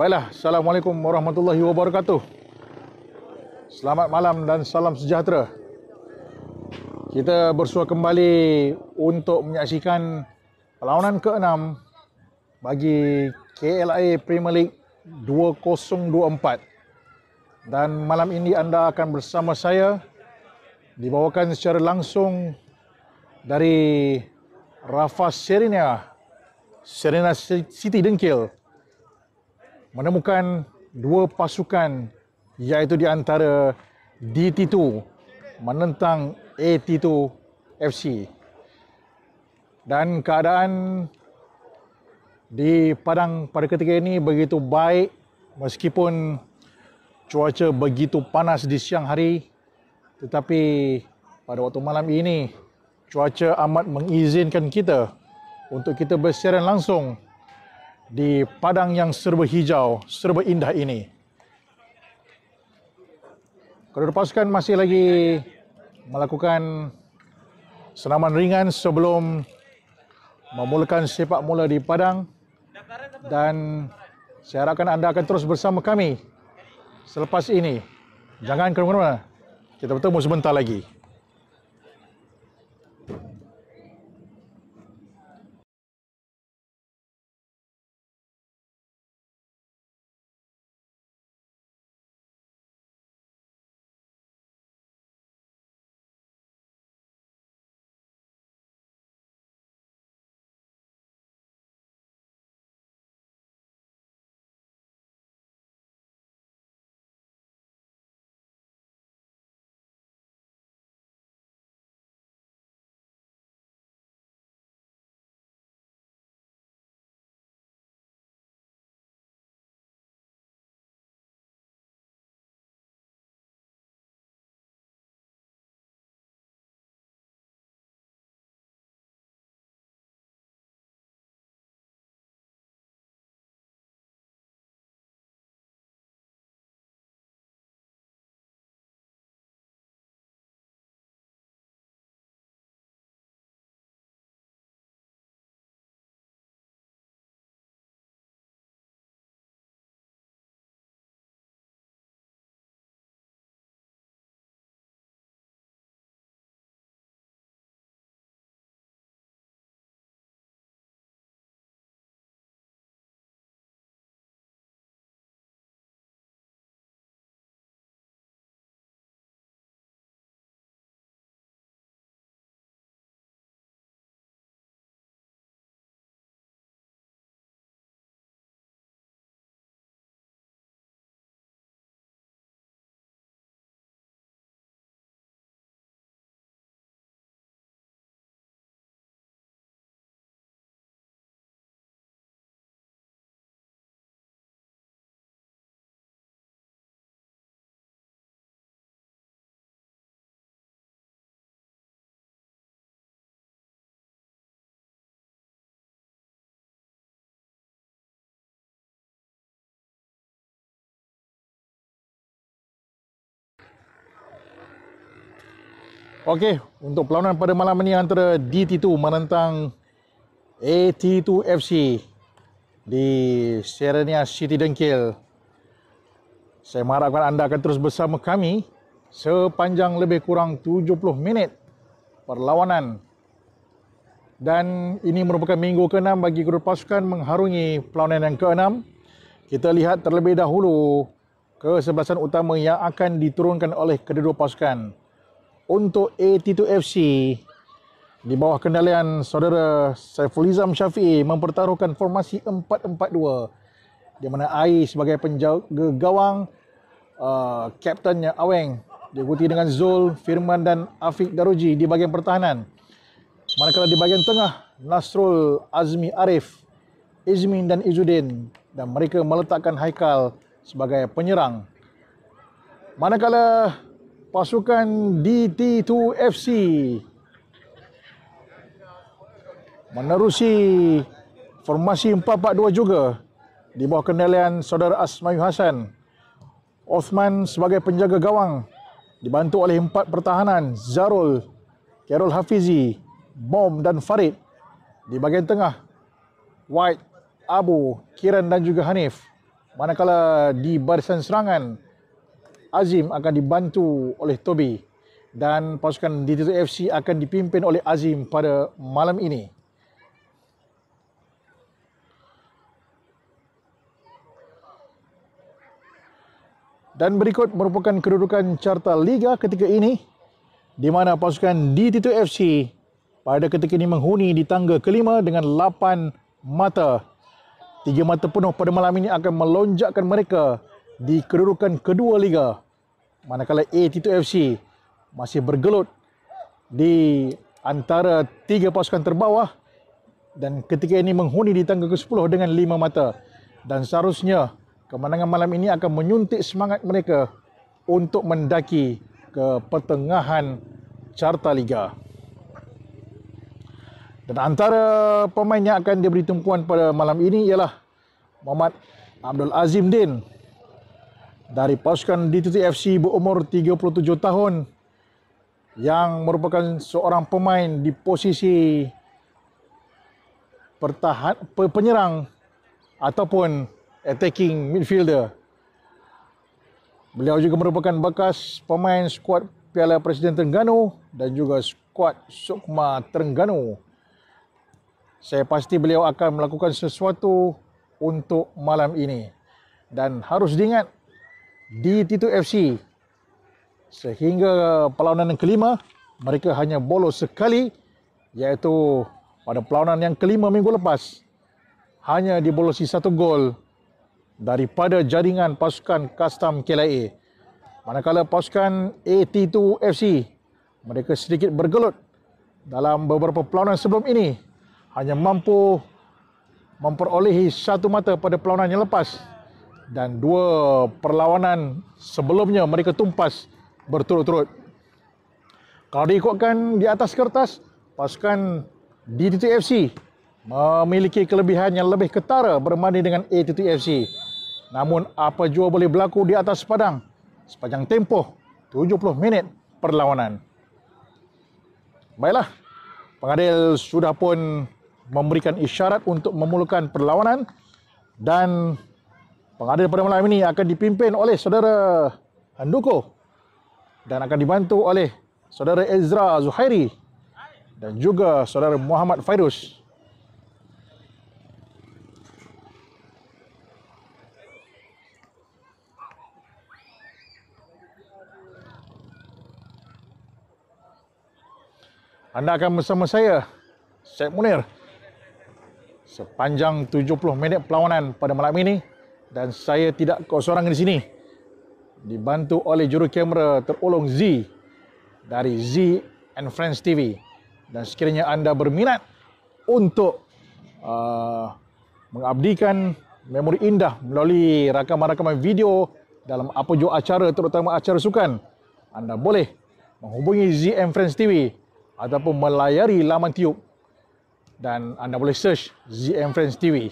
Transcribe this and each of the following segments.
Baiklah, Assalamualaikum warahmatullahi wabarakatuh. Selamat malam dan salam sejahtera. Kita bersua kembali untuk menyaksikan perlawanan ke-6 bagi KLIA Premier League 2024. Dan malam ini anda akan bersama saya dibawakan secara langsung dari Rafa Serena, Serena City Dengkil menemukan dua pasukan iaitu di antara DT2 menentang AT2 FC dan keadaan di padang pada ketika ini begitu baik meskipun cuaca begitu panas di siang hari tetapi pada waktu malam ini cuaca amat mengizinkan kita untuk kita bersiaran langsung di padang yang serba hijau, serba indah ini. Kedua pasukan masih lagi melakukan senaman ringan sebelum memulakan sepak mula di padang dan saya harapkan anda akan terus bersama kami selepas ini. Jangan ke Kita bertemu sebentar lagi. Okey, untuk perlawanan pada malam ini antara DT2 menentang AT2 FC di Serenia City Dengkil. Saya mengharapkan anda akan terus bersama kami sepanjang lebih kurang 70 minit perlawanan. Dan ini merupakan minggu ke-6 bagi grup pasukan mengharungi perlawanan yang ke-6. Kita lihat terlebih dahulu kesebelasan utama yang akan diturunkan oleh kedua-dua pasukan untuk AT2FC di bawah kendalian saudara Saifulizam Syafi'i mempertaruhkan formasi 4-4-2 di mana Ai sebagai penjaga gawang uh, kaptennya Aweng diikuti dengan Zul, Firman dan Afiq Daruji di bahagian pertahanan manakala di bahagian tengah Nasrul, Azmi Arif Izmin dan Izudin dan mereka meletakkan Haikal sebagai penyerang manakala pasukan DT2FC menerusi formasi 4-4-2 juga di bawah kendalian saudara Asmayu Hasan Osman sebagai penjaga gawang dibantu oleh empat pertahanan Zarul, Carol Hafizi, Bom dan Farid di bahagian tengah White, Abu, Kiran dan juga Hanif manakala di barisan serangan Azim akan dibantu oleh Toby dan pasukan Detroit FC akan dipimpin oleh Azim pada malam ini. Dan berikut merupakan kedudukan carta liga ketika ini di mana pasukan Detroit FC pada ketika ini menghuni di tangga kelima dengan 8 mata. Tiga mata penuh pada malam ini akan melonjakkan mereka di kedudukan kedua liga manakala A Tito FC masih bergelut di antara tiga pasukan terbawah dan ketika ini menghuni di tangga ke-10 dengan lima mata dan seharusnya kemenangan malam ini akan menyuntik semangat mereka untuk mendaki ke pertengahan carta liga dan antara pemain yang akan diberi tumpuan pada malam ini ialah Muhammad Abdul Azim Din dari pasukan DTT FC berumur 37 tahun yang merupakan seorang pemain di posisi pertahan penyerang ataupun attacking midfielder. Beliau juga merupakan bekas pemain skuad Piala Presiden Terengganu dan juga skuad Sukma Terengganu. Saya pasti beliau akan melakukan sesuatu untuk malam ini. Dan harus diingat di Tito FC. Sehingga perlawanan kelima, mereka hanya bolos sekali iaitu pada perlawanan yang kelima minggu lepas. Hanya dibolosi satu gol daripada jaringan pasukan custom KLIA. Manakala pasukan AT2 FC, mereka sedikit bergelut dalam beberapa perlawanan sebelum ini. Hanya mampu memperolehi satu mata pada perlawanan yang lepas dan dua perlawanan sebelumnya mereka tumpas berturut-turut. Kalau diikutkan di atas kertas, pasukan DTTFC memiliki kelebihan yang lebih ketara berbanding dengan ATTFC. Namun apa jua boleh berlaku di atas padang sepanjang tempoh 70 minit perlawanan. Baiklah, pengadil sudah pun memberikan isyarat untuk memulakan perlawanan dan Pengadil pada malam ini akan dipimpin oleh saudara Handuko dan akan dibantu oleh saudara Ezra Zuhairi dan juga saudara Muhammad Fairuz. Anda akan bersama saya, Syed Munir, sepanjang 70 minit perlawanan pada malam ini dan saya tidak seorang di sini dibantu oleh juru kamera terulung Z dari Z and Friends TV dan sekiranya anda berminat untuk uh, mengabdikan memori indah melalui rakaman-rakaman video dalam apa jua acara terutama acara sukan anda boleh menghubungi Z and Friends TV ataupun melayari laman tiup dan anda boleh search Z and Friends TV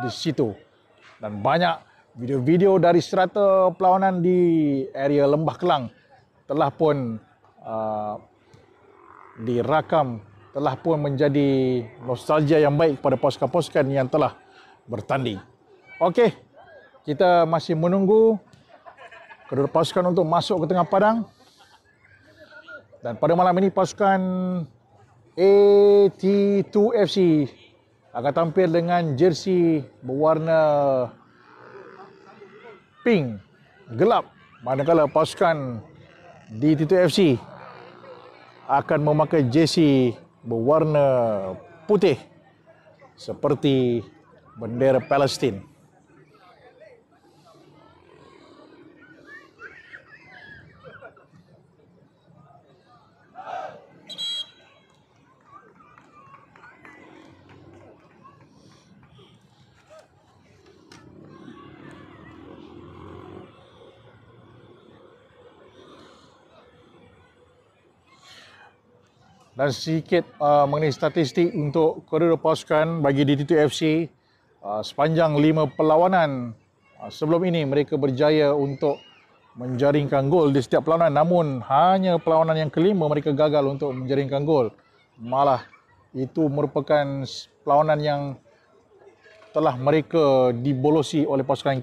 di situ dan banyak video-video dari serata perlawanan di area Lembah Kelang telah pun uh, dirakam telah pun menjadi nostalgia yang baik kepada pasukan-pasukan yang telah bertanding. Okey, kita masih menunggu kedua pasukan untuk masuk ke tengah padang. Dan pada malam ini pasukan AT2FC akan tampil dengan jersey berwarna pink gelap manakala pasukan di Tito FC akan memakai jersey berwarna putih seperti bendera Palestin. dan sedikit uh, mengenai statistik untuk kuadro pasukan bagi DT2FC uh, sepanjang lima perlawanan uh, sebelum ini mereka berjaya untuk menjaringkan gol di setiap perlawanan namun hanya perlawanan yang kelima mereka gagal untuk menjaringkan gol malah itu merupakan perlawanan yang telah mereka dibolosi oleh pasukan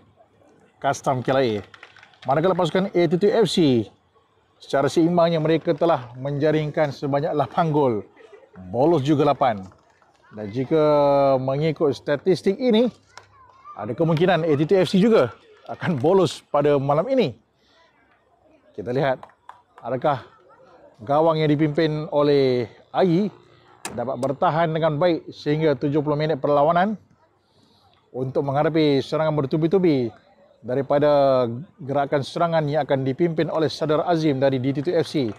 Kastam KLA manakala pasukan ATT FC Secara seimbangnya mereka telah menjaringkan sebanyak 8 gol. Bolos juga 8. Dan jika mengikut statistik ini, ada kemungkinan ATT FC juga akan bolos pada malam ini. Kita lihat adakah gawang yang dipimpin oleh Ayi dapat bertahan dengan baik sehingga 70 minit perlawanan untuk menghadapi serangan bertubi-tubi daripada gerakan serangan yang akan dipimpin oleh Sadar Azim dari DTTFC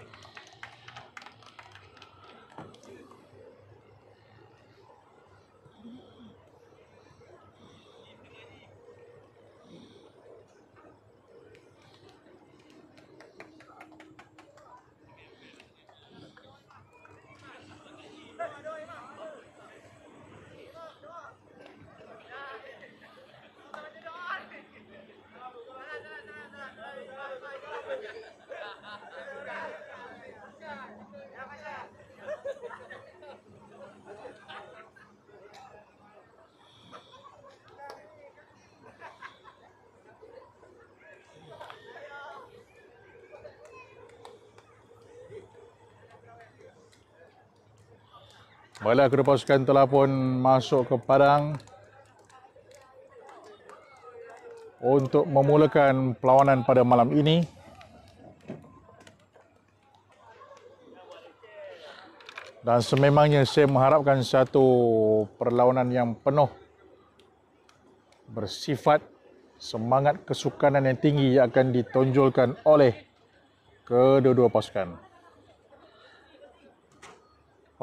Baiklah, kedua pasukan telah pun masuk ke padang untuk memulakan perlawanan pada malam ini. Dan sememangnya saya mengharapkan satu perlawanan yang penuh bersifat semangat kesukanan yang tinggi yang akan ditonjolkan oleh kedua-dua pasukan.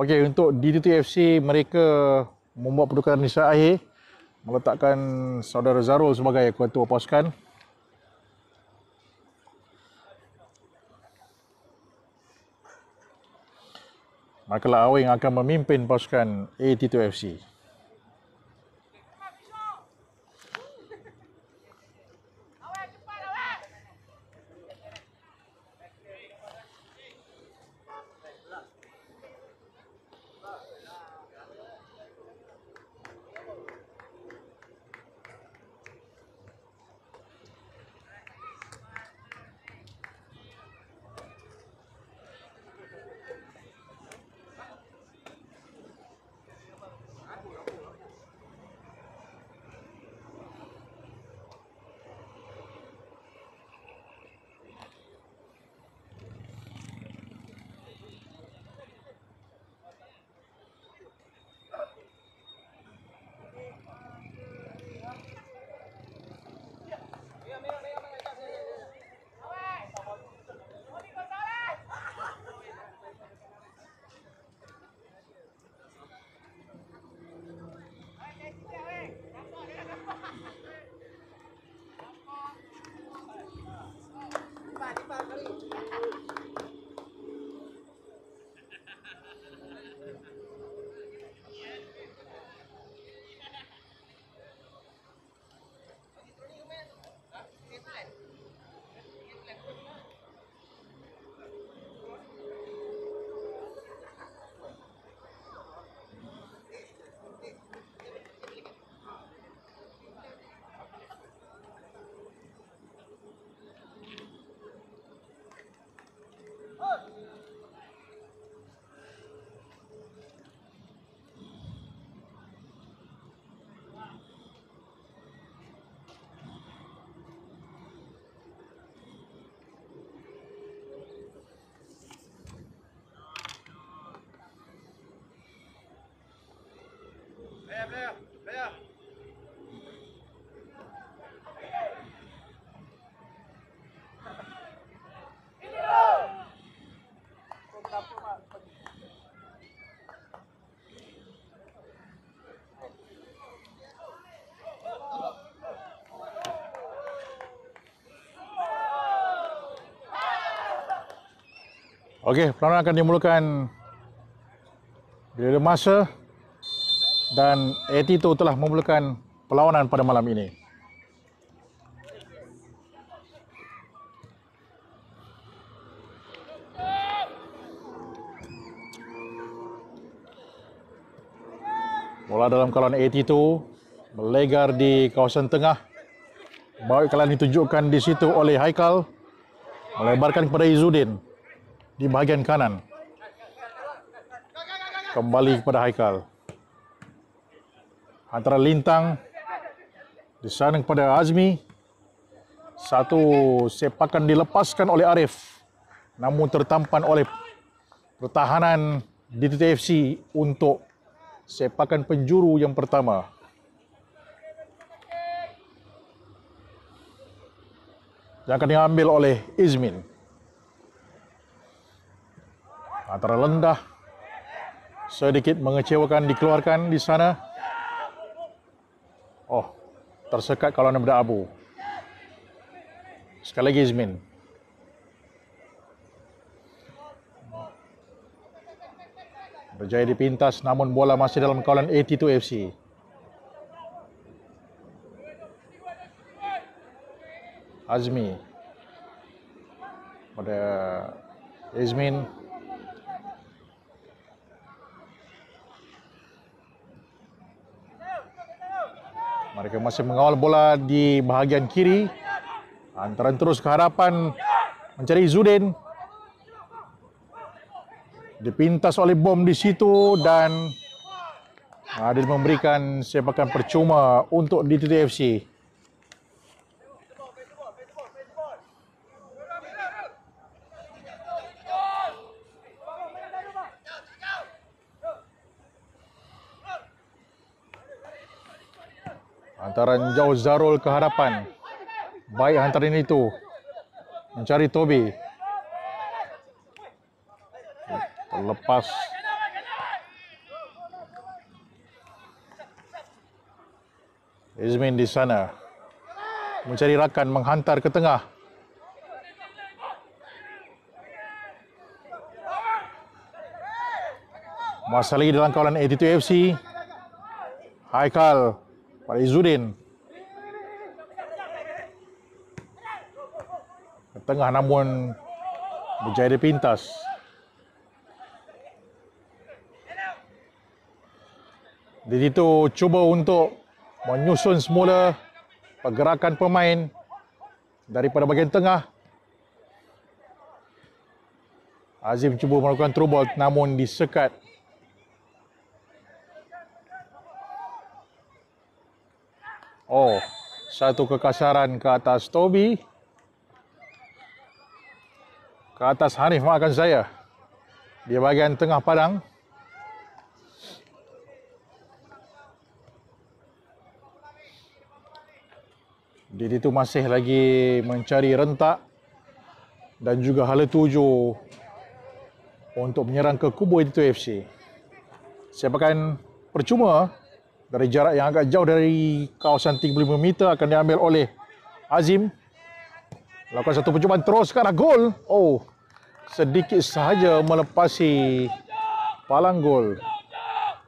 Okey, untuk FC mereka membuat pertukaran Nisa Akhir meletakkan saudara Zarul sebagai ketua pasukan. maka Lawing akan memimpin pasukan AT2FC. Okey, pelanggan akan dimulakan bila masa dan Etito telah memulakan perlawanan pada malam ini. Bola dalam kawasan Etito melegar di kawasan tengah. Baik kalian ditunjukkan di situ oleh Haikal melebarkan kepada Izudin di bahagian kanan. Kembali kepada Haikal. Antara lintang di sana kepada Azmi. Satu sepakan dilepaskan oleh Arif. Namun tertampan oleh pertahanan di TTFC untuk sepakan penjuru yang pertama. Yang akan diambil oleh Izmin antara lendah sedikit mengecewakan dikeluarkan di sana oh tersekat kalau nak abu sekali lagi Izmin berjaya dipintas namun bola masih dalam kawalan AT2 FC Azmi pada Izmin Mereka masih mengawal bola di bahagian kiri. antara terus ke harapan mencari Zudin. Dipintas oleh bom di situ dan Adil memberikan sepakan percuma untuk DTT hantaran jauh Zarul ke hadapan. Baik hantaran itu. Mencari Toby. Terlepas. Izmin di sana. Mencari rakan menghantar ke tengah. Masa lagi dalam kawalan 82 FC. Haikal pada Izzuddin. Tengah namun berjaya pintas. Di situ cuba untuk menyusun semula pergerakan pemain daripada bahagian tengah. Azim cuba melakukan throw ball namun disekat. Oh, satu kekasaran ke atas Toby. Ke atas Hanif makan saya. Di bahagian tengah padang. Di situ masih lagi mencari rentak dan juga hala tuju untuk menyerang ke kubu itu FC. Siapakan percuma dari jarak yang agak jauh dari kawasan 35 meter akan diambil oleh Azim. Lakukan satu percubaan terus ke arah gol. Oh, sedikit sahaja melepasi palang gol.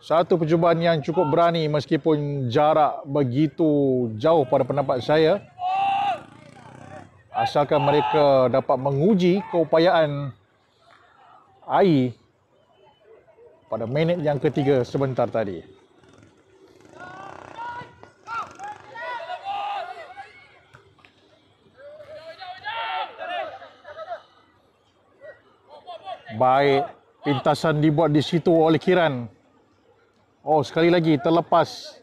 Satu percubaan yang cukup berani meskipun jarak begitu jauh pada pendapat saya. Asalkan mereka dapat menguji keupayaan Ai pada minit yang ketiga sebentar tadi. Baik. Pintasan dibuat di situ oleh Kiran. Oh, sekali lagi terlepas.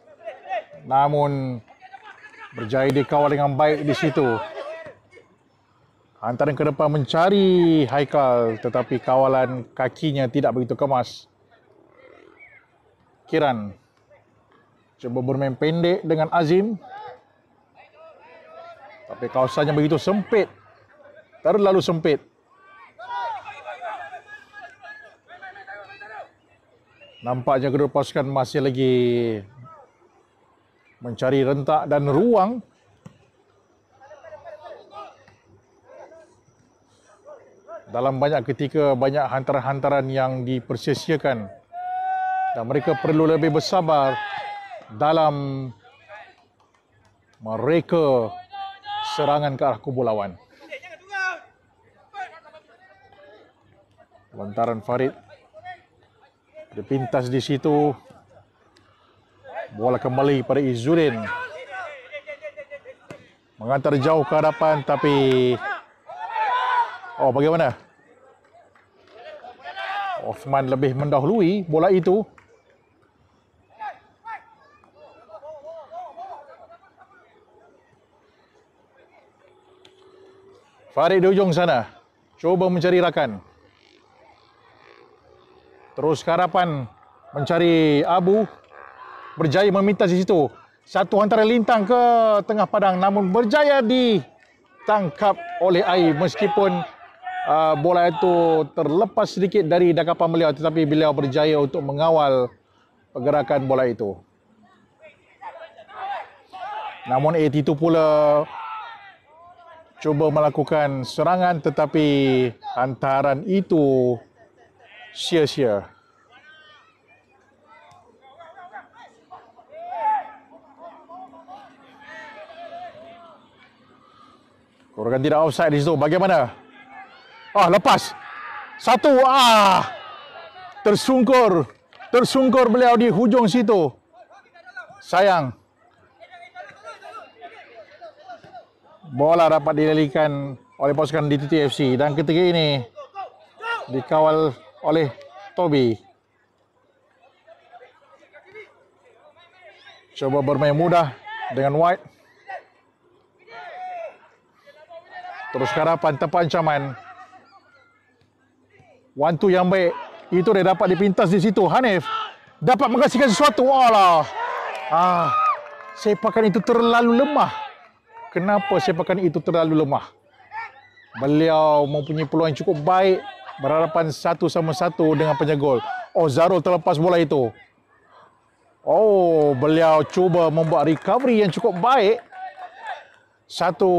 Namun berjaya dikawal dengan baik di situ. Antara ke depan mencari Haikal tetapi kawalan kakinya tidak begitu kemas. Kiran cuba bermain pendek dengan Azim. Tapi kawasannya begitu sempit. Terlalu sempit. Nampaknya kedua pasukan masih lagi mencari rentak dan ruang. Dalam banyak ketika, banyak hantaran-hantaran yang dipersiasiakan. Dan mereka perlu lebih bersabar dalam mereka serangan ke arah kubu lawan. Lantaran Farid dia pintas di situ. Bola kembali kepada Izzuddin. Mengantar jauh ke hadapan tapi... Oh bagaimana? Osman lebih mendahului bola itu. Farid di ujung sana. Cuba mencari rakan terus ke harapan mencari Abu berjaya meminta di situ satu antara lintang ke tengah padang namun berjaya ditangkap oleh Ai meskipun uh, bola itu terlepas sedikit dari dakapan beliau tetapi beliau berjaya untuk mengawal pergerakan bola itu namun AT itu pula cuba melakukan serangan tetapi hantaran itu sia-sia. Korang tidak offside di situ. Bagaimana? Ah, lepas. Satu. Ah. Tersungkur. Tersungkur beliau di hujung situ. Sayang. Bola dapat dilalikan oleh pasukan DTT FC. Dan ketika ini dikawal oleh Toby. Coba bermain mudah dengan White. Terus harapan tepat ancaman. Wantu yang baik. Itu dia dapat dipintas di situ. Hanif dapat menghasilkan sesuatu. Walah. Ah, ha. sepakan itu terlalu lemah. Kenapa sepakan itu terlalu lemah? Beliau mempunyai peluang cukup baik berhadapan satu sama satu dengan penjaga Oh Ozaro terlepas bola itu. Oh, beliau cuba membuat recovery yang cukup baik. Satu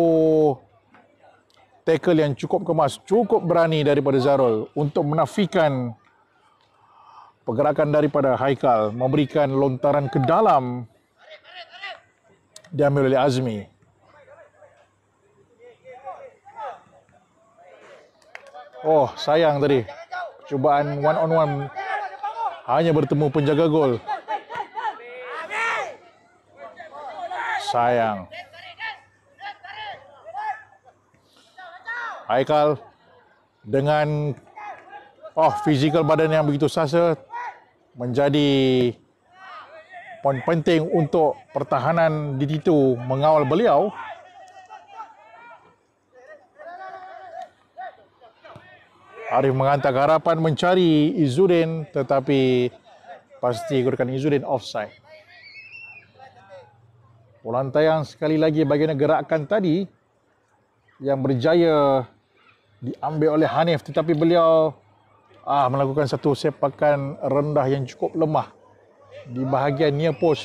tackle yang cukup kemas, cukup berani daripada Zarol untuk menafikan pergerakan daripada Haikal memberikan lontaran ke dalam diambil oleh Azmi. Oh, sayang tadi. Cubaan one on one hanya bertemu penjaga gol. Sayang. Aikal dengan oh fizikal badan yang begitu sasa menjadi poin penting untuk pertahanan di situ mengawal beliau. Arif menghantar harapan mencari Izudin tetapi pasti gerakan Izudin offside. Bola tayang sekali lagi bagaimana gerakan tadi yang berjaya diambil oleh Hanif tetapi beliau ah melakukan satu sepakan rendah yang cukup lemah di bahagian near post.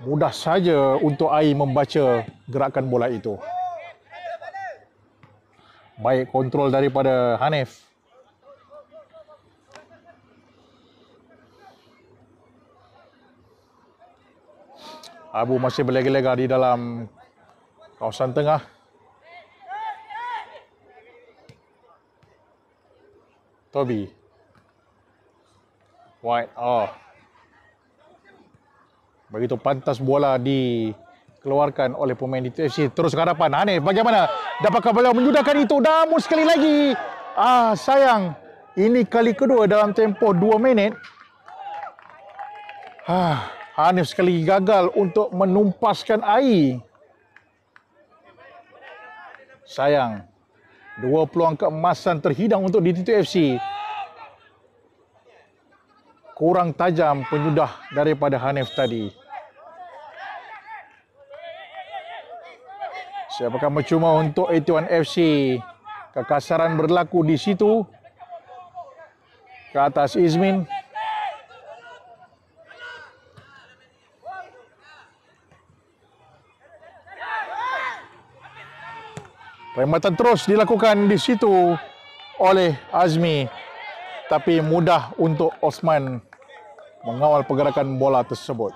Mudah saja untuk AI membaca gerakan bola itu. Baik kontrol daripada Hanif. Abu masih berlega-lega di dalam kawasan tengah. Toby. White. Oh. Begitu pantas bola di dikeluarkan oleh pemain DTFC terus ke hadapan Hanif bagaimana dapatkah beliau menyudahkan itu namun sekali lagi ah sayang ini kali kedua dalam tempoh 2 minit ah, Hanif sekali gagal untuk menumpaskan air sayang dua peluang keemasan terhidang untuk di TFC kurang tajam penyudah daripada Hanif tadi Siapakah mencuma untuk 81 FC? Kekasaran berlaku di situ. Ke atas Izmin. Rematan terus dilakukan di situ oleh Azmi. Tapi mudah untuk Osman mengawal pergerakan bola tersebut.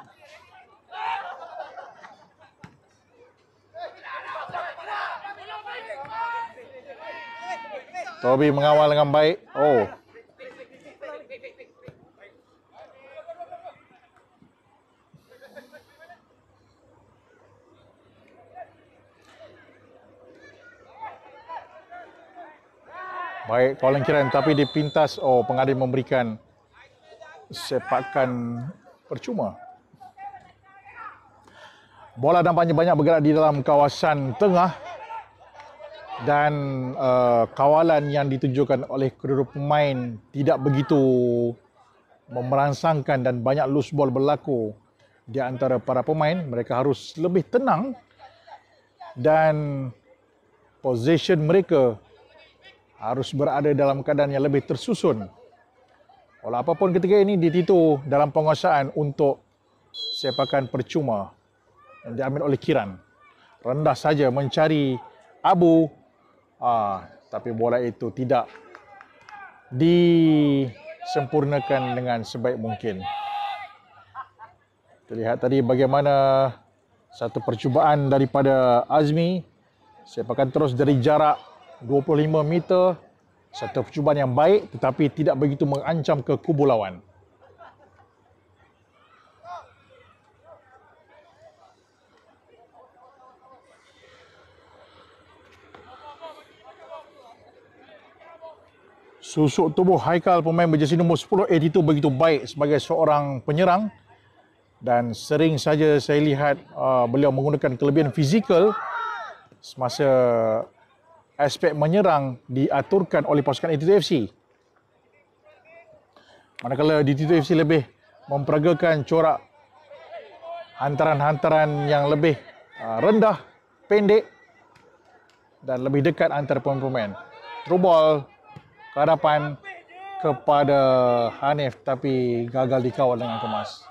Robi mengawal dengan baik. Oh. Baik Colin Kiran tapi dipintas. Oh, pengadil memberikan sepakan percuma. Bola nampaknya banyak bergerak di dalam kawasan tengah dan uh, kawalan yang ditunjukkan oleh kedua pemain tidak begitu memerangsangkan dan banyak loose ball berlaku di antara para pemain mereka harus lebih tenang dan position mereka harus berada dalam keadaan yang lebih tersusun oleh apapun ketika ini dititu dalam penguasaan untuk sepakan percuma yang diambil oleh Kiran rendah saja mencari Abu Ah, tapi bola itu tidak disempurnakan dengan sebaik mungkin. Terlihat tadi bagaimana satu percubaan daripada Azmi. Sepakan terus dari jarak 25 meter. Satu percubaan yang baik tetapi tidak begitu mengancam ke kubu lawan. Susuk tubuh Haikal pemain berjasi nombor 10 eh, itu begitu baik sebagai seorang penyerang dan sering saja saya lihat uh, beliau menggunakan kelebihan fizikal semasa aspek menyerang diaturkan oleh pasukan ATT FC. Manakala di ATT FC lebih memperagakan corak hantaran-hantaran yang lebih uh, rendah, pendek dan lebih dekat antara pemain-pemain. Through ball ke hadapan kepada Hanif tapi gagal dikawal dengan kemas.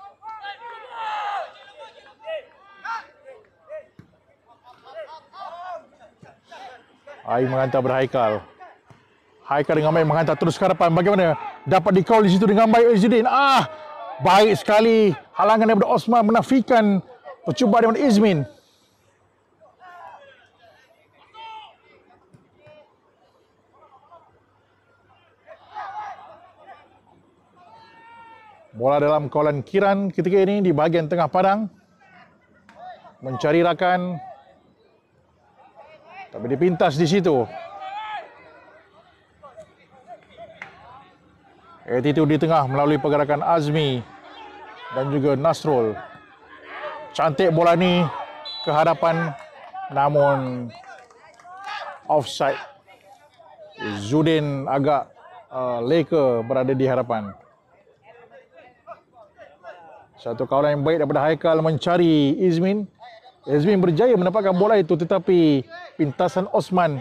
Aik menghantar pada Haikal. Haikal dengan baik menghantar terus ke hadapan. Bagaimana dapat dikawal di situ dengan baik Izzuddin? Ah, baik sekali halangan daripada Osman menafikan percubaan daripada Izmin. Bola dalam kawalan Kiran ketika ini di bahagian tengah padang. Mencari rakan. Tapi dipintas di situ. Attitude di tengah melalui pergerakan Azmi dan juga Nasrul. Cantik bola ni ke hadapan namun offside. Zudin agak uh, leka berada di hadapan. Satu kawalan yang baik daripada Haikal mencari Izmin. Izmin berjaya mendapatkan bola itu tetapi pintasan Osman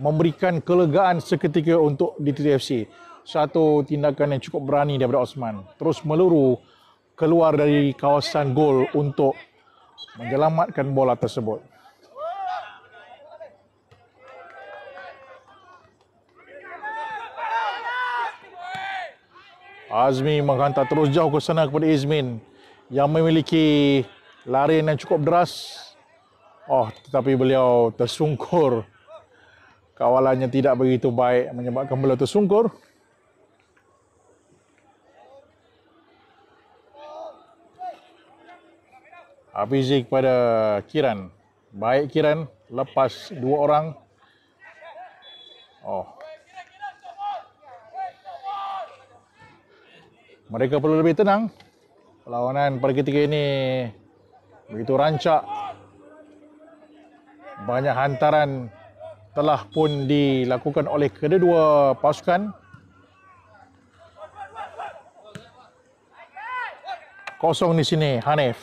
memberikan kelegaan seketika untuk DTFC. Satu tindakan yang cukup berani daripada Osman. Terus meluru keluar dari kawasan gol untuk menyelamatkan bola tersebut. Azmi menghantar terus jauh ke sana kepada Izmin yang memiliki larian yang cukup deras. Oh, tetapi beliau tersungkur. Kawalannya tidak begitu baik menyebabkan beliau tersungkur. Abizi kepada Kiran. Baik Kiran, lepas dua orang. Oh. Mereka perlu lebih tenang. Perlawanan pada ketika ini begitu rancak. Banyak hantaran telah pun dilakukan oleh kedua-dua pasukan. Kosong di sini Hanif.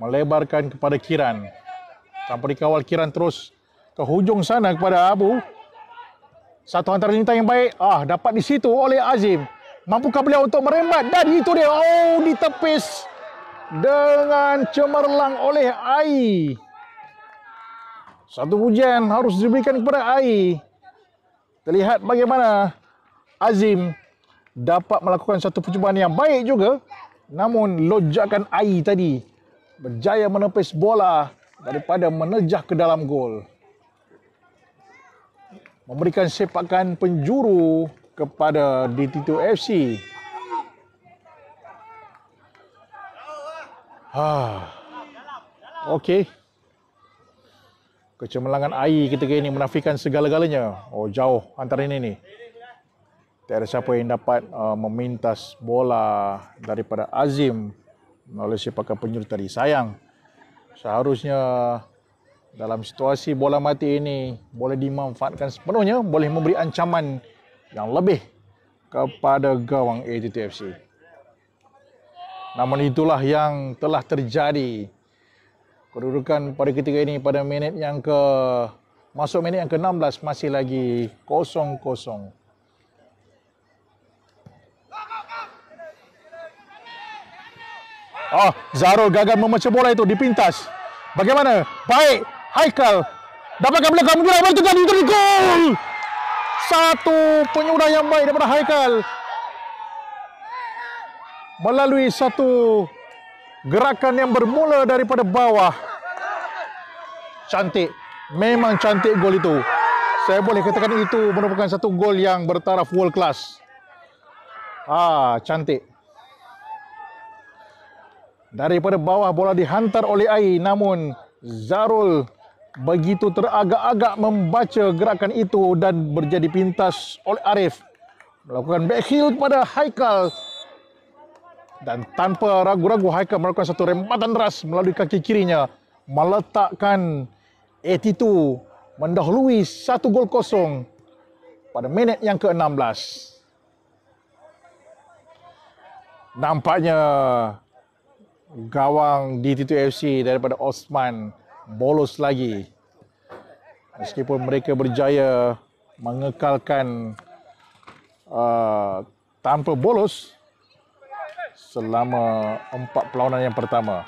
Melebarkan kepada Kiran. Tanpa dikawal Kiran terus ke hujung sana kepada Abu. Satu hantaran lintang yang baik. Ah, dapat di situ oleh Azim. Mampukah beliau untuk merembat dan itu dia. Oh, ditepis dengan cemerlang oleh Ai. Satu hujan harus diberikan kepada Ai. Terlihat bagaimana Azim dapat melakukan satu percubaan yang baik juga. Namun lojakan Ai tadi berjaya menepis bola daripada menejah ke dalam gol. Memberikan sepakan penjuru kepada DT2 FC. Ha. Okey. Kecemerlangan air ketika ini menafikan segala-galanya. Oh jauh antara ini ni. Tak ada siapa yang dapat uh, memintas bola daripada Azim melalui sepakan penyuruh tadi. Sayang. Seharusnya dalam situasi bola mati ini boleh dimanfaatkan sepenuhnya, boleh memberi ancaman yang lebih kepada gawang ATTFC. Namun itulah yang telah terjadi. Kedudukan pada ketika ini pada minit yang ke masuk minit yang ke-16 masih lagi kosong kosong. Oh, Zaro gagal memecah bola itu dipintas. Bagaimana? Baik, Haikal dapatkan belakang bola baru terjadi gol satu penyudah yang baik daripada Haikal melalui satu gerakan yang bermula daripada bawah cantik memang cantik gol itu saya boleh katakan itu merupakan satu gol yang bertaraf world class ah cantik daripada bawah bola dihantar oleh Ai namun Zarul begitu teragak-agak membaca gerakan itu dan berjadi pintas oleh Arif melakukan backheel kepada Haikal dan tanpa ragu-ragu Haikal melakukan satu rematan deras melalui kaki kirinya meletakkan 82 mendahului satu gol kosong pada minit yang ke-16 nampaknya gawang di titik FC daripada Osman bolos lagi. Meskipun mereka berjaya mengekalkan uh, tanpa bolos selama empat perlawanan yang pertama.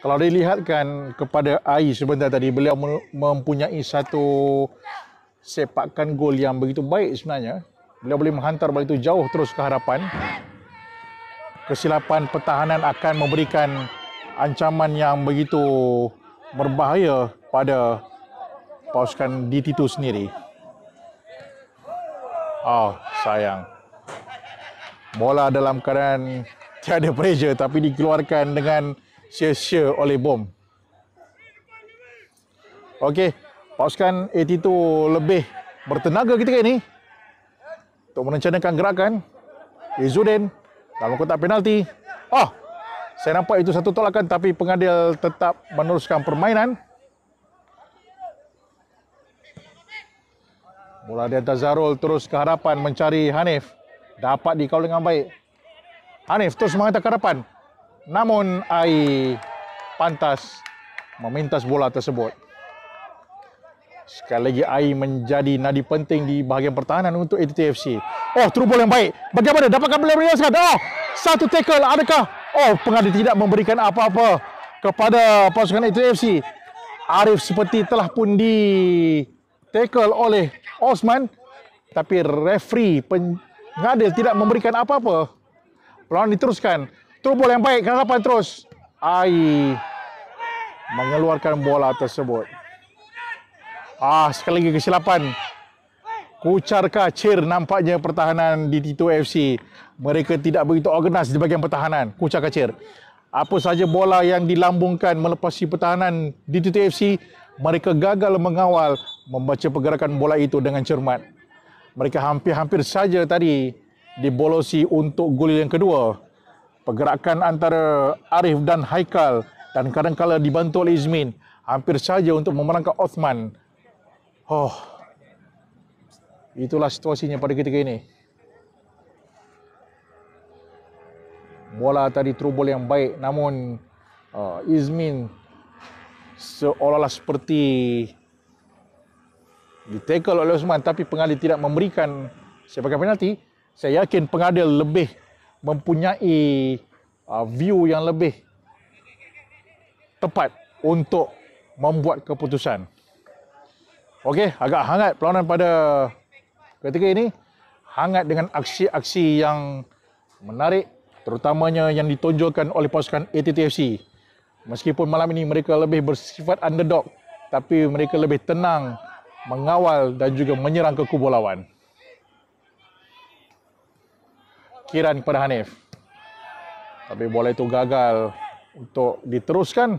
Kalau dilihatkan kepada Ai sebentar tadi, beliau mempunyai satu sepakan gol yang begitu baik sebenarnya. Beliau boleh menghantar bola itu jauh terus ke hadapan kesilapan pertahanan akan memberikan ancaman yang begitu berbahaya pada pasukan DT2 sendiri. Oh, sayang. Bola dalam keadaan tiada pressure tapi dikeluarkan dengan sia-sia oleh bom. Okey, pasukan at itu lebih bertenaga ketika ini untuk merencanakan gerakan. Izuddin eh, dalam kotak penalti. Oh, saya nampak itu satu tolakan tapi pengadil tetap meneruskan permainan. Bola di atas Zarul terus ke hadapan mencari Hanif. Dapat dikawal dengan baik. Hanif terus mengatakan ke hadapan. Namun Ai pantas memintas bola tersebut. Sekali lagi AI menjadi nadi penting di bahagian pertahanan untuk ATTFC. Oh, through ball yang baik. Bagaimana dapatkan bola beliau sekarang? Oh, satu tackle. Adakah? Oh, pengadil tidak memberikan apa-apa kepada pasukan ATTFC. Arif seperti telah pun di tackle oleh Osman. Tapi referee pengadil tidak memberikan apa-apa. Peluang diteruskan. Through ball yang baik. Kenapa terus? AI mengeluarkan bola tersebut. Ah, sekali lagi kesilapan. Kucar kacir nampaknya pertahanan di Tito FC. Mereka tidak begitu organis di bahagian pertahanan. Kucar kacir. Apa saja bola yang dilambungkan melepasi pertahanan di Tito FC, mereka gagal mengawal membaca pergerakan bola itu dengan cermat. Mereka hampir-hampir saja tadi dibolosi untuk gol yang kedua. Pergerakan antara Arif dan Haikal dan kadang-kadang dibantu oleh Izmin hampir saja untuk memenangkan Osman Oh, itulah situasinya pada ketika ini. Bola tadi trubol yang baik, namun uh, Izmin seolah-olah seperti ditackle oleh Osman, tapi pengadil tidak memberikan Siapa sebagai penalti. Saya yakin pengadil lebih mempunyai uh, view yang lebih tepat untuk membuat keputusan. Okey, agak hangat perlawanan pada ketika ini. Hangat dengan aksi-aksi yang menarik terutamanya yang ditonjolkan oleh pasukan ATTFC. Meskipun malam ini mereka lebih bersifat underdog tapi mereka lebih tenang mengawal dan juga menyerang ke kubu lawan. Kiran kepada Hanif. Tapi bola itu gagal untuk diteruskan.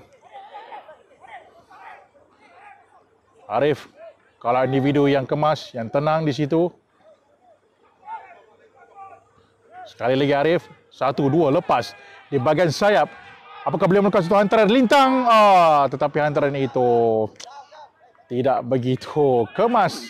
Arif kalau individu yang kemas, yang tenang di situ. Sekali lagi Arif, satu dua lepas di bahagian sayap. Apakah beliau melakukan satu hantaran lintang? Ah, oh, tetapi hantaran itu tidak begitu kemas.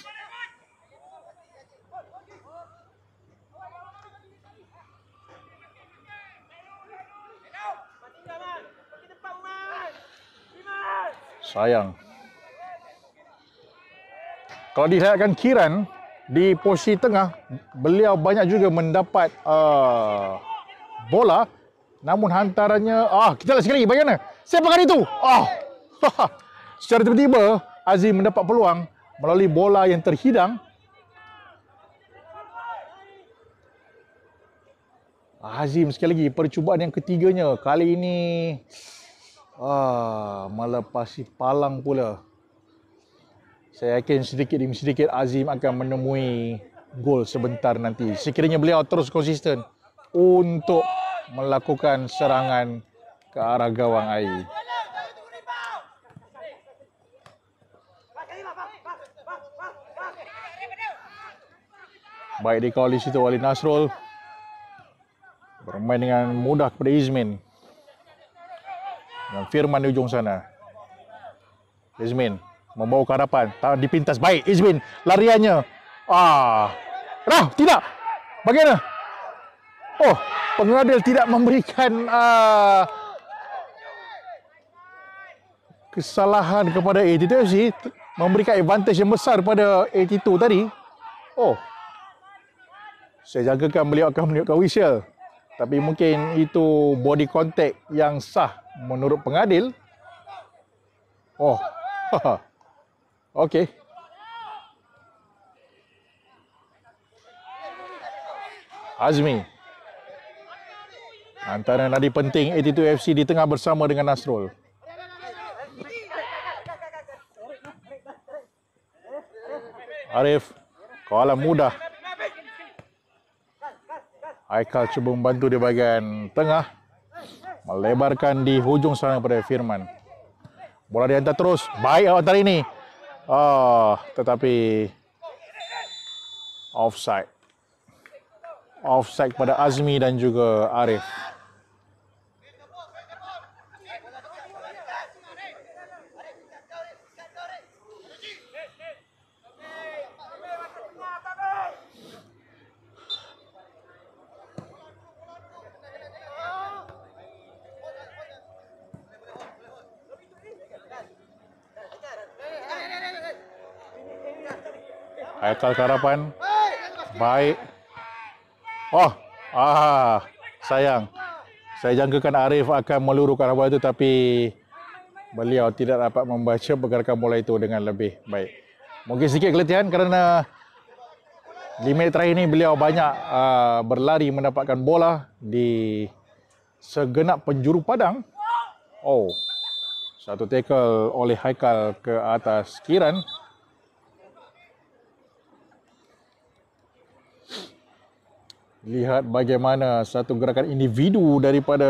Sayang kalau dilihatkan Kiran di posisi tengah beliau banyak juga mendapat uh, bola namun hantarannya ah kita lihat sekali bagaimana kan itu ah secara tiba-tiba Azim mendapat peluang melalui bola yang terhidang Azim sekali lagi percubaan yang ketiganya kali ini ah melepasi palang pula saya yakin sedikit demi sedikit Azim akan menemui gol sebentar nanti. Sekiranya beliau terus konsisten untuk melakukan serangan ke arah gawang air. Baik di kawali situ oleh Nasrul. Bermain dengan mudah kepada Izmin. Dan Firman di ujung sana. Izmin. Izmin membawa ke hadapan dipintas baik Izbin, lariannya ah rah tidak bagaimana oh pengadil tidak memberikan ah, kesalahan kepada ATTFC memberikan advantage yang besar kepada AT2 tadi oh saya jagakan beliau akan meniupkan whistle tapi mungkin itu body contact yang sah menurut pengadil oh haha Okey. Azmi. Antara nadi penting 82 FC di tengah bersama dengan Nasrul. Arif. Kalah mudah. Aikal cuba membantu di bahagian tengah. Melebarkan di hujung sana pada Firman. Bola dihantar terus. Baik awak tadi ini. Oh, tetapi offside. Offside pada Azmi dan juga Arif. Kak Karapan. Baik. Oh, ah, sayang. Saya jangkakan Arif akan meluru ke bola itu tapi beliau tidak dapat membaca pergerakan bola itu dengan lebih baik. Mungkin sikit keletihan kerana di minit terakhir ini beliau banyak uh, berlari mendapatkan bola di segenap penjuru padang. Oh, satu tackle oleh Haikal ke atas Kiran. lihat bagaimana satu gerakan individu daripada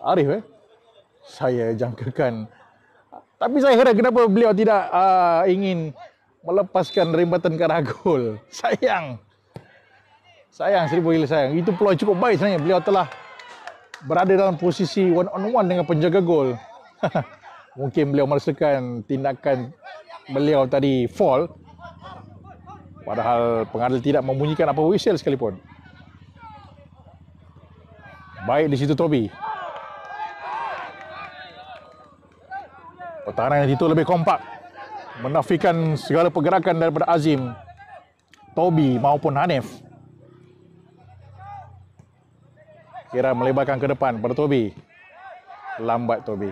Arif eh saya jangkakan tapi saya heran kenapa beliau tidak uh, ingin melepaskan rimbatan Karagol sayang sayang seribu gila sayang itu peluang cukup baik sebenarnya beliau telah berada dalam posisi one on one dengan penjaga gol mungkin beliau merasakan tindakan beliau tadi fall Padahal pengadil tidak membunyikan apa whistle sekalipun. Baik di situ Toby. Pertahanan yang itu lebih kompak. Menafikan segala pergerakan daripada Azim, Toby maupun Hanif. Kira melebarkan ke depan pada Toby. Lambat Toby.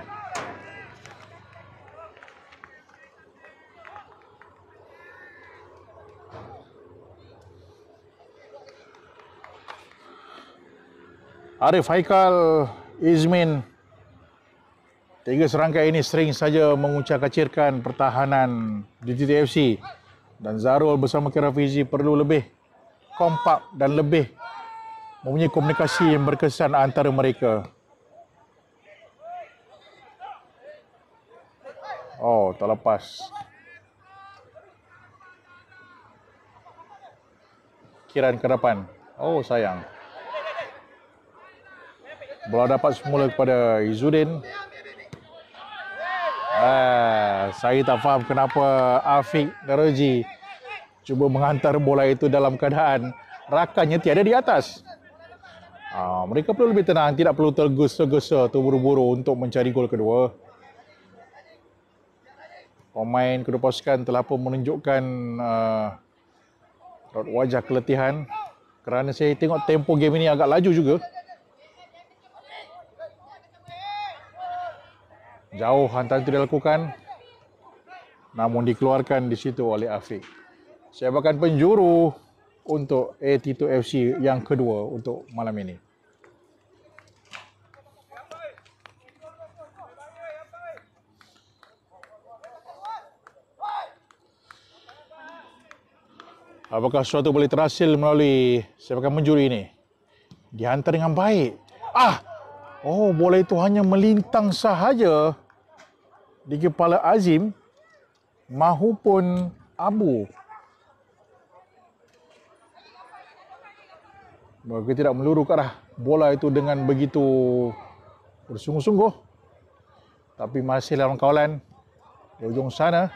Arif Haikal Izmin Tiga serangkaian ini sering saja mengucap kacirkan pertahanan di DTTFC dan Zarul bersama Kerafizi perlu lebih kompak dan lebih mempunyai komunikasi yang berkesan antara mereka. Oh, tak lepas. Kiran ke depan. Oh, sayang. Bola dapat semula kepada Izzuddin. Eh, saya tak faham kenapa Afiq Naraji cuba menghantar bola itu dalam keadaan rakannya tiada di atas. Uh, mereka perlu lebih tenang, tidak perlu tergesa-gesa atau buru-buru untuk mencari gol kedua. Pemain kedua pasukan telah pun menunjukkan uh, wajah keletihan kerana saya tengok tempo game ini agak laju juga. jauh hantar itu dilakukan namun dikeluarkan di situ oleh Afiq. Saya akan penjuru untuk AT2 FC yang kedua untuk malam ini. Apakah sesuatu boleh terhasil melalui sepakan menjuri ini? Dihantar dengan baik. Ah! Oh, bola itu hanya melintang sahaja. Ah! di kepala Azim mahupun Abu. Mereka tidak meluru ke arah bola itu dengan begitu bersungguh-sungguh. Tapi masih dalam kawalan di ujung sana.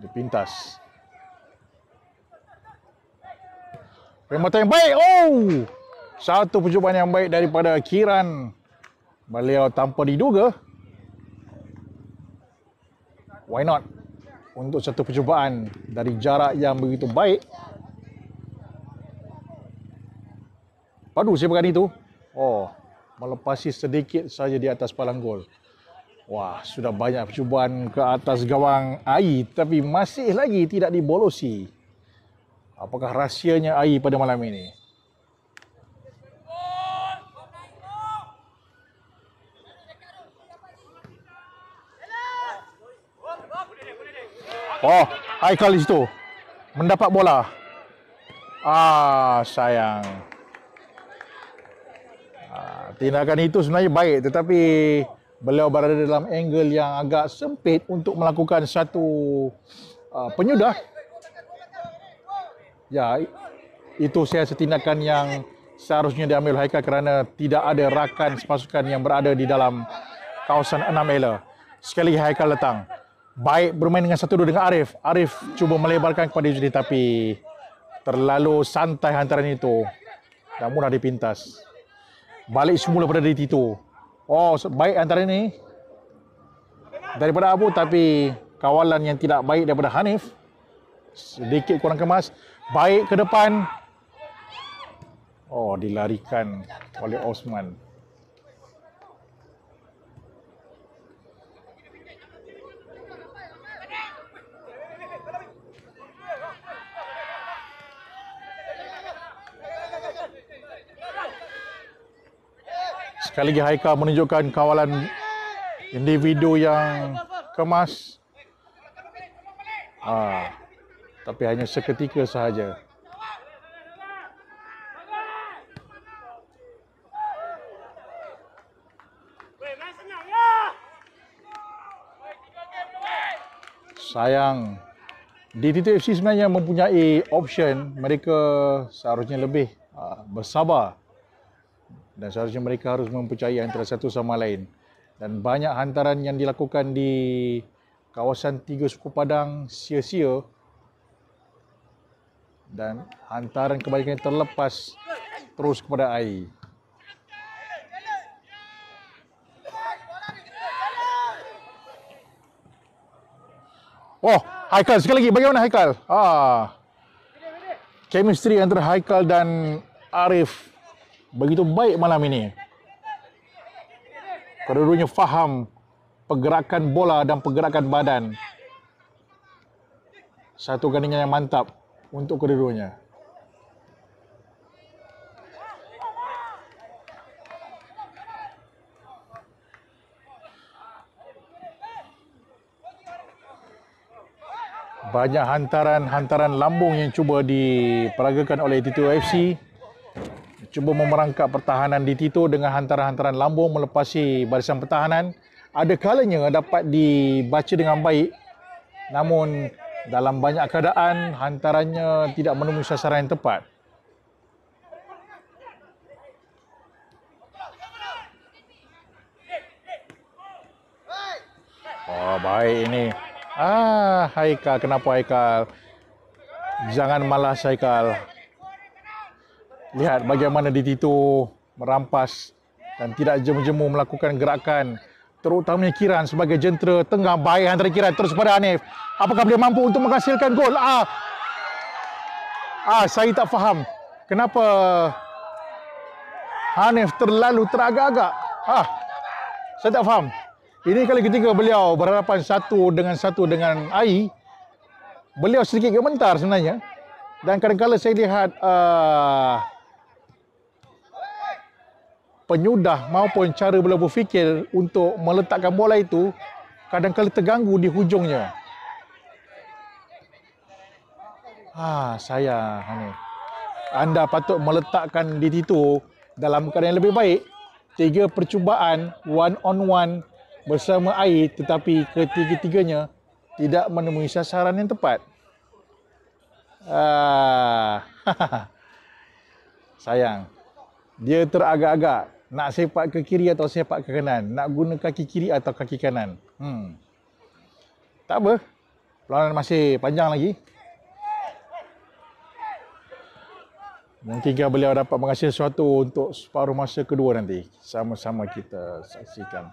Dipintas. Remata yang baik. Oh! Satu percubaan yang baik daripada Kiran beliau tanpa diduga why not untuk satu percubaan dari jarak yang begitu baik padu sepakan itu oh melepasi sedikit saja di atas palang gol wah sudah banyak percubaan ke atas gawang AI tapi masih lagi tidak dibolosi apakah rahsianya AI pada malam ini Oh, Haikal di situ. Mendapat bola. Ah, sayang. Ah, tindakan itu sebenarnya baik tetapi beliau berada dalam angle yang agak sempit untuk melakukan satu uh, penyudah. Ya, itu saya setindakan yang seharusnya diambil Haikal kerana tidak ada rakan sepasukan yang berada di dalam kawasan 6 Ela. Sekali Haikal datang baik bermain dengan satu dua dengan Arif. Arif cuba melebarkan kepada Yusri tapi terlalu santai hantaran itu. Dan mudah dipintas. Balik semula pada diri itu. Oh, baik hantaran ini. Daripada Abu tapi kawalan yang tidak baik daripada Hanif. Sedikit kurang kemas. Baik ke depan. Oh, dilarikan oleh Osman. Sekali lagi Haika menunjukkan kawalan individu yang kemas. Ah, tapi hanya seketika sahaja. Sayang, di DTTFC sebenarnya mempunyai option. Mereka seharusnya lebih ah, bersabar dan seharusnya mereka harus mempercayai antara satu sama lain. Dan banyak hantaran yang dilakukan di kawasan Tiga Suku Padang sia-sia dan hantaran kebanyakan terlepas terus kepada air. Oh, Haikal sekali lagi. Bagaimana Haikal? Ah. Chemistry antara Haikal dan Arif begitu baik malam ini. Kedua-duanya faham pergerakan bola dan pergerakan badan. Satu gandingan yang mantap untuk kedua-duanya. Banyak hantaran-hantaran lambung yang cuba diperagakan oleh TTO FC cuba memerangkap pertahanan di Tito dengan hantaran-hantaran lambung melepasi barisan pertahanan. Ada kalanya dapat dibaca dengan baik. Namun dalam banyak keadaan hantarannya tidak menemui sasaran yang tepat. Oh, baik ini. Ah, Haikal. Kenapa Haikal? Jangan malas Haikal. Haikal lihat bagaimana di situ merampas dan tidak jemu-jemu melakukan gerakan terutamanya Kiran sebagai jentera tengah baik antara Kiran terus kepada Hanif apakah dia mampu untuk menghasilkan gol ah ah saya tak faham kenapa Hanif terlalu teragak-agak ah saya tak faham ini kali ketiga beliau berhadapan satu dengan satu dengan Ai beliau sedikit gemetar sebenarnya dan kadang-kadang saya lihat uh, penyudah maupun cara beliau berfikir untuk meletakkan bola itu kadang-kali terganggu di hujungnya. Ah, ha, saya ini. Anda patut meletakkan di situ dalam keadaan yang lebih baik. Tiga percubaan one on one bersama air tetapi ketiga-tiganya tidak menemui sasaran yang tepat. Ah. Sayang dia teragak-agak nak sepak ke kiri atau sepak ke kanan nak guna kaki kiri atau kaki kanan hmm tak apa perlawanan masih panjang lagi mungkin beliau dapat menghasil sesuatu untuk separuh masa kedua nanti sama-sama kita saksikan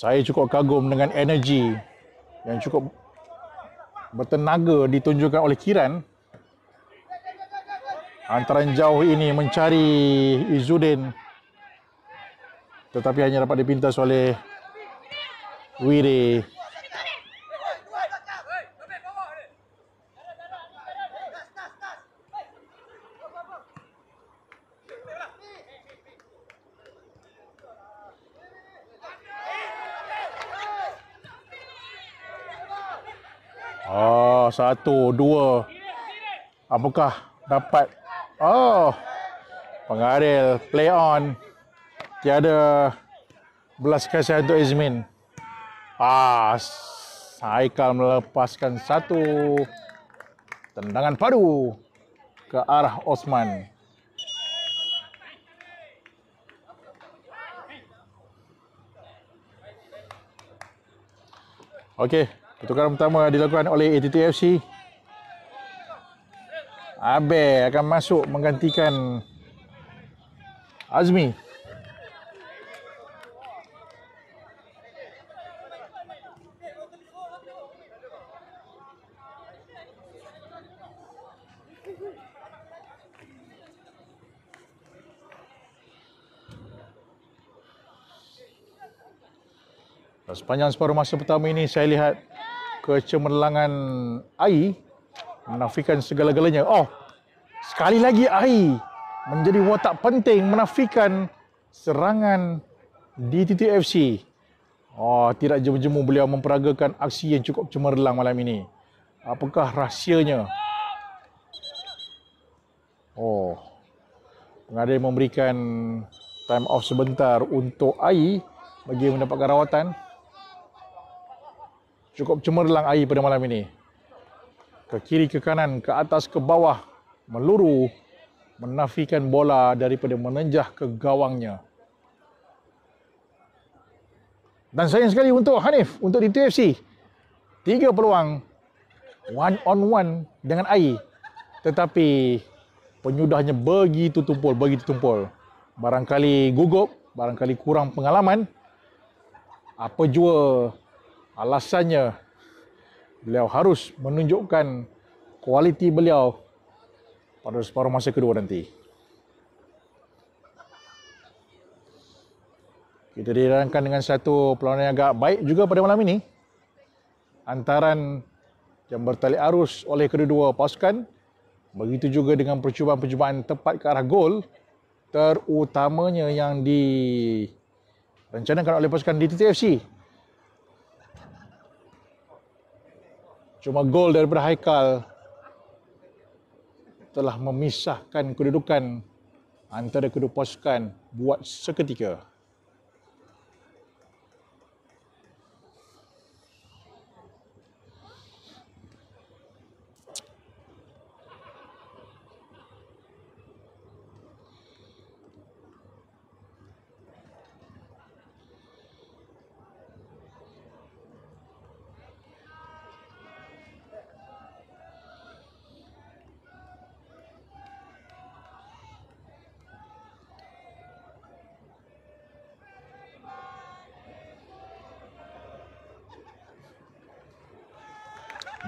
Saya cukup kagum dengan energi yang cukup bertenaga ditunjukkan oleh Kiran. Antaran jauh ini mencari Izudin Tetapi hanya dapat dipintas oleh Wiri. Wiri. Satu, dua. Apakah dapat? Oh, pengaril. Play on. Tiada belas kasihan untuk Izmin. Pas. Haikal melepaskan satu. Tendangan padu ke arah Osman. Okey, Pertukaran pertama dilakukan oleh ATTFC. Abe akan masuk menggantikan Azmi. Sepanjang separuh masa pertama ini saya lihat kecemerlangan air menafikan segala-galanya. Oh, sekali lagi air menjadi watak penting menafikan serangan di DTTFC. Oh, tidak jemu-jemu beliau memperagakan aksi yang cukup cemerlang malam ini. Apakah rahsianya? Oh, pengadil memberikan time off sebentar untuk AI bagi mendapatkan rawatan cukup cemerlang air pada malam ini. Ke kiri, ke kanan, ke atas, ke bawah. Meluru menafikan bola daripada menenjah ke gawangnya. Dan sayang sekali untuk Hanif, untuk DTFC. Tiga peluang. One on one dengan air. Tetapi penyudahnya begitu tumpul, begitu tumpul. Barangkali gugup, barangkali kurang pengalaman. Apa jua alasannya beliau harus menunjukkan kualiti beliau pada separuh masa kedua nanti. Kita dirangkan dengan satu perlawanan yang agak baik juga pada malam ini. Antaran yang bertali arus oleh kedua-dua pasukan. Begitu juga dengan percubaan-percubaan tepat ke arah gol. Terutamanya yang di rencanakan oleh pasukan DTTFC Cuma gol daripada Haikal telah memisahkan kedudukan antara kedua pasukan buat seketika.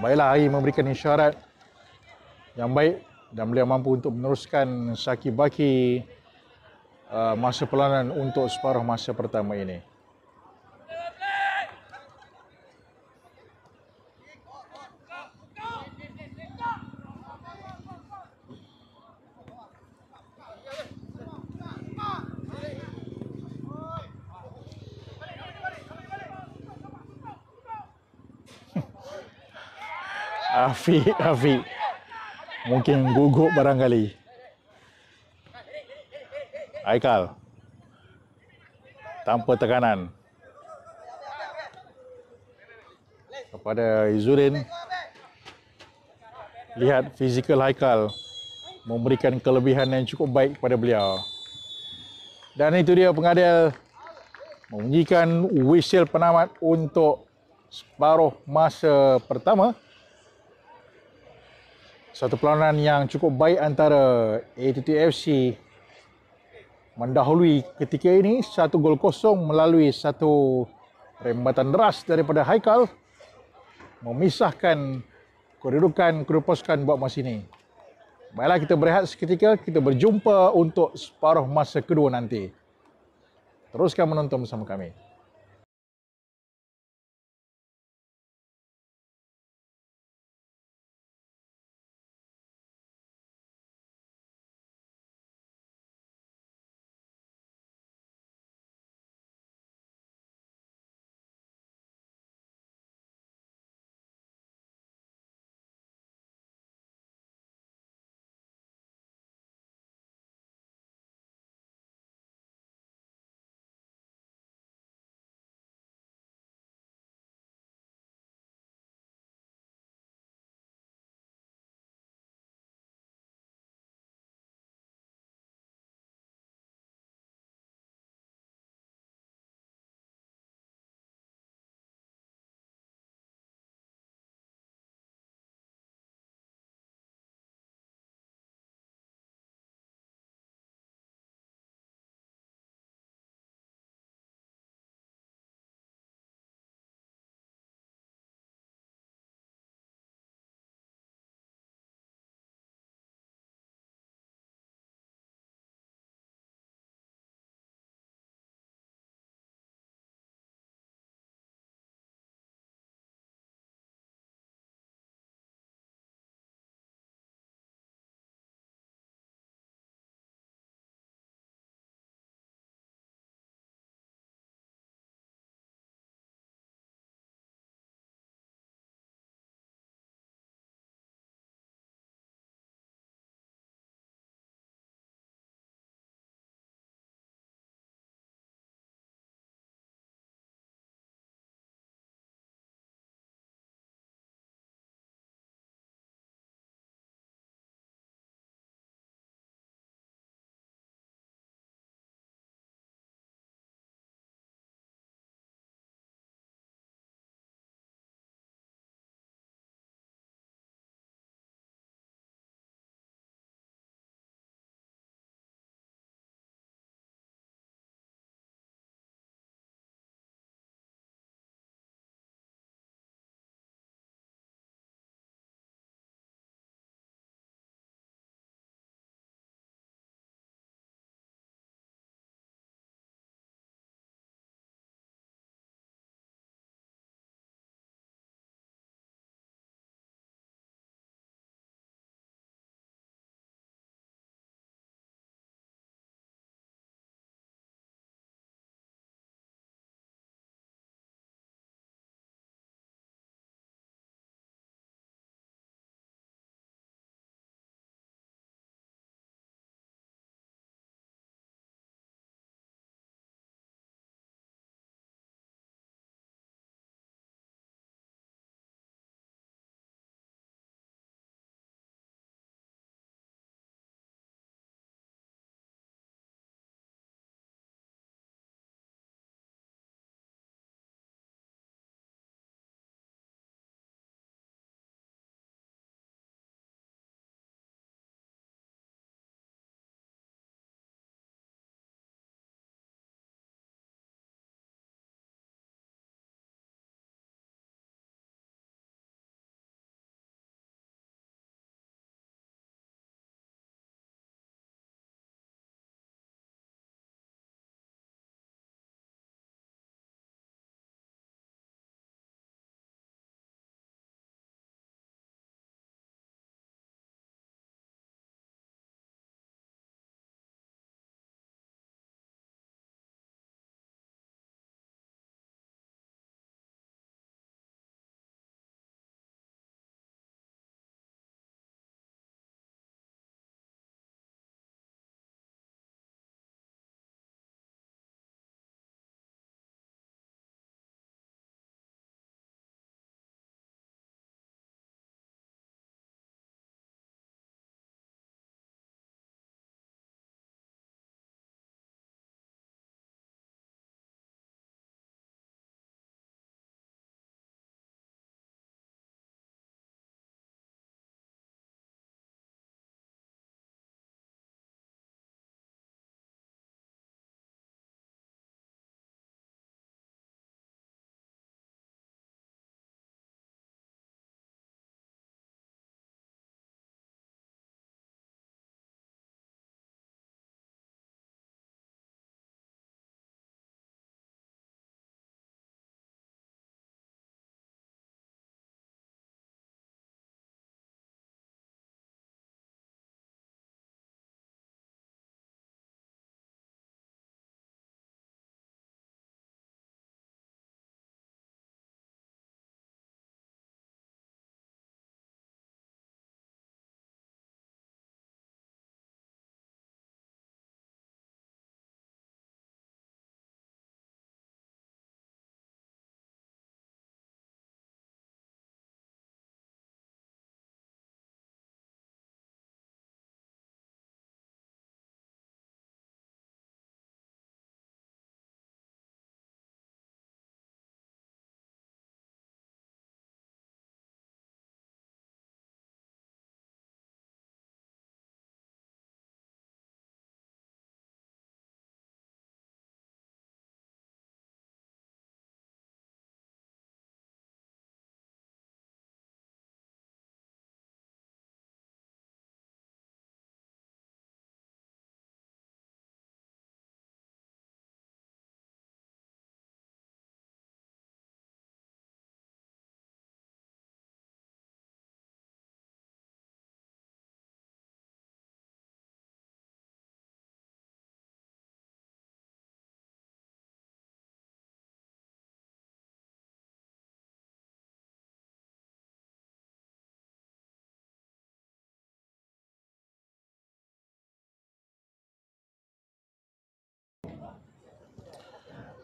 Baiklah Ari memberikan isyarat yang baik dan beliau mampu untuk meneruskan Saki Baki uh, masa perlawanan untuk separuh masa pertama ini. Rafiq, Rafiq. Mungkin gugup barangkali. Aikal. Tanpa tekanan. Kepada Izurin. Lihat fizikal Haikal memberikan kelebihan yang cukup baik kepada beliau. Dan itu dia pengadil membunyikan whistle penamat untuk separuh masa pertama satu perlawanan yang cukup baik antara ATTFC mendahului ketika ini satu gol kosong melalui satu rembatan deras daripada Haikal memisahkan kedudukan kerupaskan buat masa ini. Baiklah kita berehat seketika, kita berjumpa untuk separuh masa kedua nanti. Teruskan menonton bersama kami.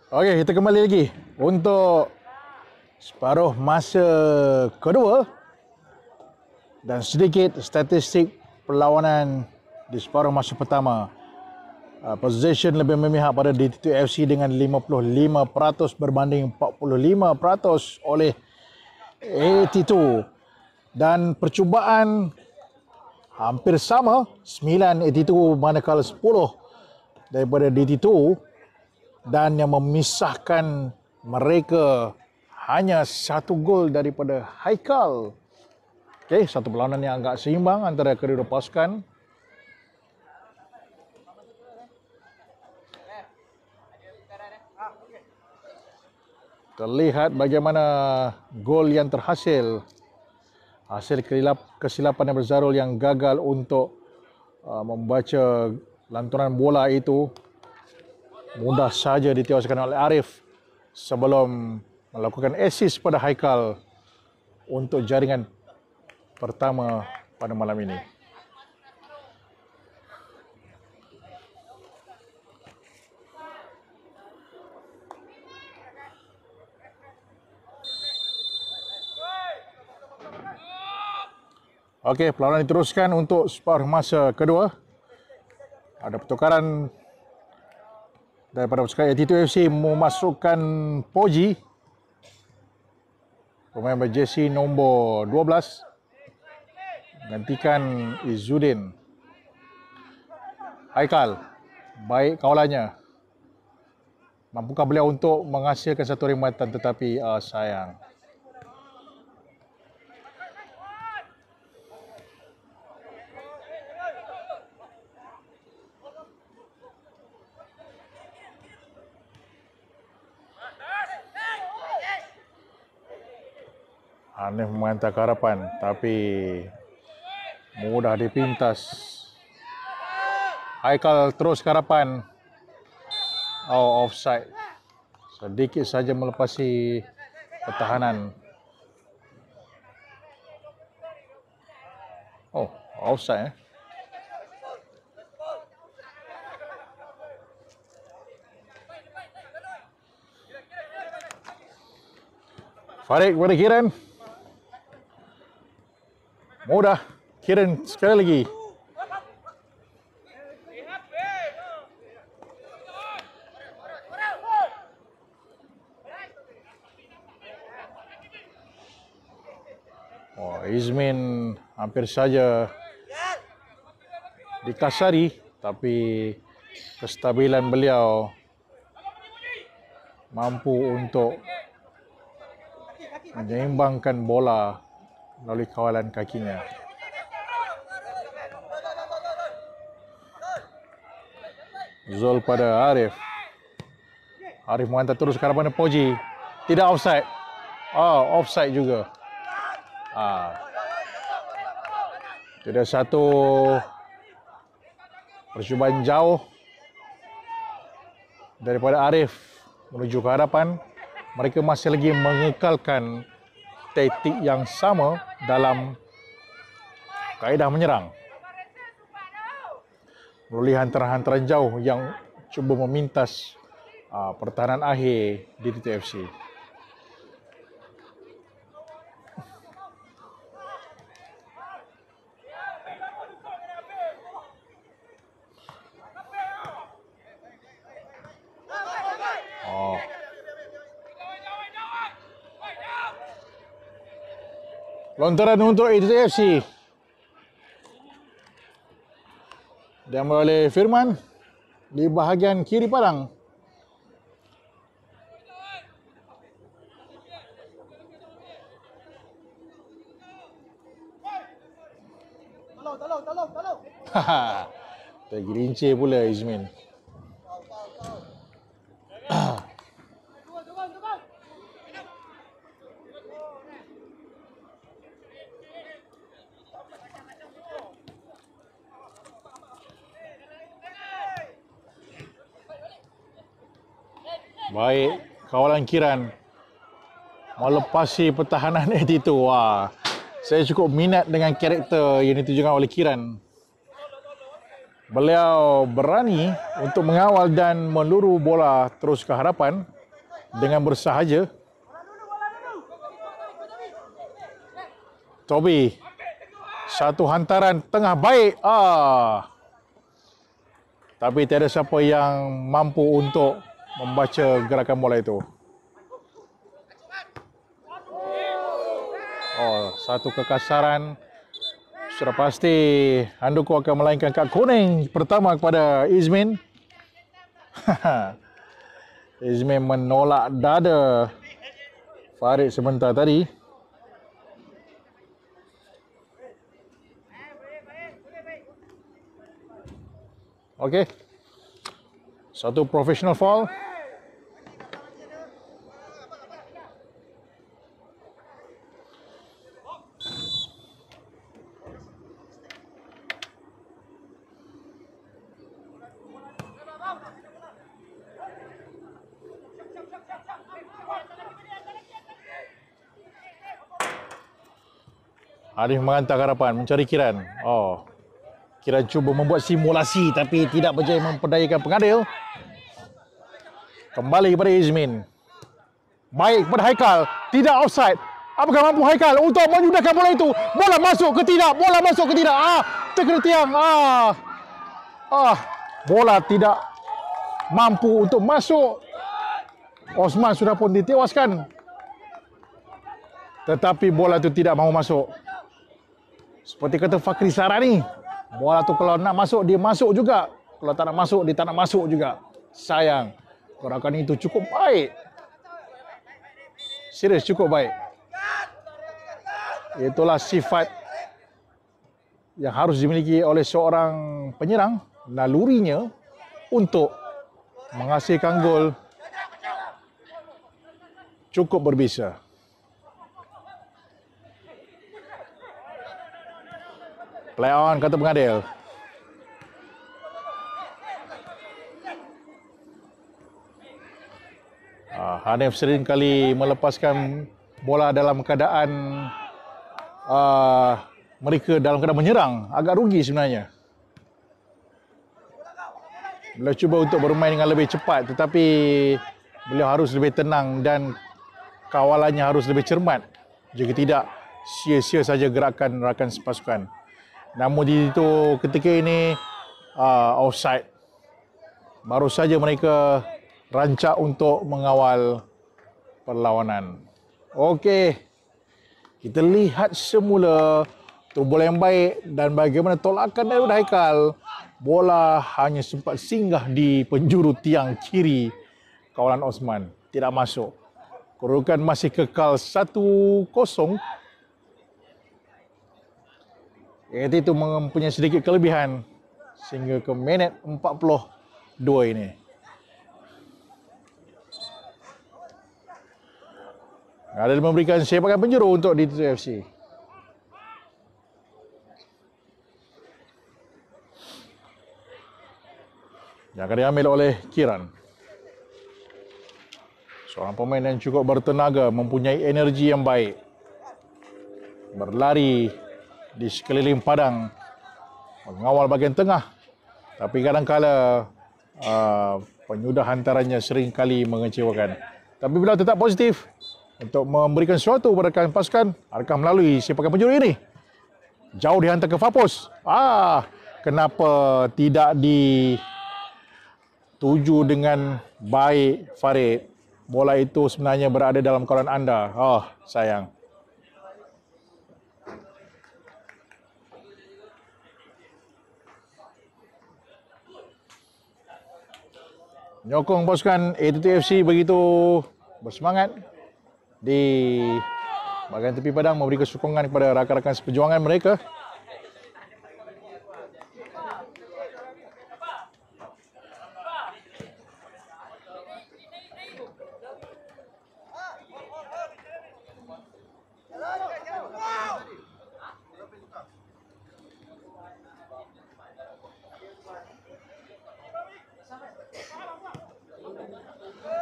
Okey, kita kembali lagi untuk separuh masa kedua dan sedikit statistik perlawanan di separuh masa pertama. Uh, position lebih memihak pada DT2FC dengan 55% berbanding 45% oleh AT2 dan percubaan hampir sama 9 AT2 manakala 10 daripada DT2 dan yang memisahkan mereka hanya satu gol daripada Haikal. Okey, satu perlawanan yang agak seimbang antara kedua pasukan. Terlihat bagaimana gol yang terhasil. Hasil kesilapan yang berzarul yang gagal untuk uh, membaca lantunan bola itu mudah saja ditewaskan oleh Arif sebelum melakukan assist pada Haikal untuk jaringan pertama pada malam ini. Okey, perlawanan diteruskan untuk separuh masa kedua. Ada pertukaran daripada bercakap attitude FC memasukkan Poji pemain berjersey nombor 12 gantikan Izudin Haikal baik kawalannya mampukah beliau untuk menghasilkan satu rematan tetapi uh, sayang Hanif mengantar harapan tapi mudah dipintas. Haikal terus harapan. Oh, offside. Sedikit saja melepasi pertahanan. Oh, offside. Eh? Farid kepada Kiran. Kiran. Mudah. Kieran sekali lagi. Oh, Izmin hampir saja dikasari tapi kestabilan beliau mampu untuk menyeimbangkan bola melalui kawalan kakinya. Zul pada Arif. Arif menghantar terus ke arah mana Poji. Tidak offside. Oh, offside juga. Ah. Tidak satu percubaan jauh daripada Arif menuju ke hadapan. Mereka masih lagi mengekalkan taktik yang sama dalam kaedah menyerang. Melalui hantaran-hantaran jauh yang cuba memintas uh, pertahanan akhir di TFC. Lontaran untuk FC Dan oleh Firman di bahagian kiri padang. Tolong, tolong, tolong. Tergerincir pula Izmin. Baik, kawalan Kiran melepasi pertahanan itu. Wah, saya cukup minat dengan karakter yang ditujukan oleh Kiran. Beliau berani untuk mengawal dan meluru bola terus ke harapan dengan bersahaja. Toby, satu hantaran tengah baik. Ah, tapi tiada siapa yang mampu untuk membaca gerakan bola itu. Oh, satu kekasaran. Sudah pasti Handoko akan melainkan kad kuning pertama kepada Izmin. Izmin menolak dada Farid sebentar tadi. Okey. Satu professional foul. Arif mengantar harapan mencari Kiran. Oh. Kiran cuba membuat simulasi tapi tidak berjaya memperdayakan pengadil. Kembali kepada Izmin. Baik kepada Haikal. Tidak offside. Apakah mampu Haikal untuk menyudahkan bola itu? Bola masuk ke tidak. Bola masuk ke tidak. Ah, terkena tiang. Ah. Ah, bola tidak mampu untuk masuk. Osman sudah pun ditewaskan. Tetapi bola itu tidak mahu masuk. Seperti kata Fakri Sara ni. Bola tu kalau nak masuk, dia masuk juga. Kalau tak nak masuk, dia tak nak masuk juga. Sayang. kerakan itu cukup baik. Serius, cukup baik. Itulah sifat yang harus dimiliki oleh seorang penyerang nalurinya untuk menghasilkan gol cukup berbisa. Play on kata pengadil. Uh, ah, Hanif sering kali melepaskan bola dalam keadaan uh, mereka dalam keadaan menyerang. Agak rugi sebenarnya. Beliau cuba untuk bermain dengan lebih cepat tetapi beliau harus lebih tenang dan kawalannya harus lebih cermat. Jika tidak, sia-sia saja gerakan rakan sepasukan. Nama diri itu ketika ini uh, offside. Baru saja mereka rancak untuk mengawal perlawanan. Okey. Kita lihat semula tubuh yang baik dan bagaimana tolakan daripada Haikal. Bola hanya sempat singgah di penjuru tiang kiri kawalan Osman. Tidak masuk. Kerugian masih kekal 1-0 Iaitu itu mempunyai sedikit kelebihan sehingga ke minit 42 ini. Ada memberikan sepakan penjuru untuk di 2 FC. Yang akan diambil oleh Kiran. Seorang pemain yang cukup bertenaga, mempunyai energi yang baik. Berlari di sekeliling padang mengawal bahagian tengah tapi kadangkala uh, penyudah sering kali mengecewakan tapi bila tetap positif untuk memberikan sesuatu kepada rakan pasukan akan melalui sepakan penjuru ini jauh dihantar ke Fapos ah kenapa tidak di tuju dengan baik Farid bola itu sebenarnya berada dalam kawalan anda oh sayang menyokong pasukan a begitu bersemangat di bahagian tepi padang memberi sokongan kepada rakan-rakan seperjuangan mereka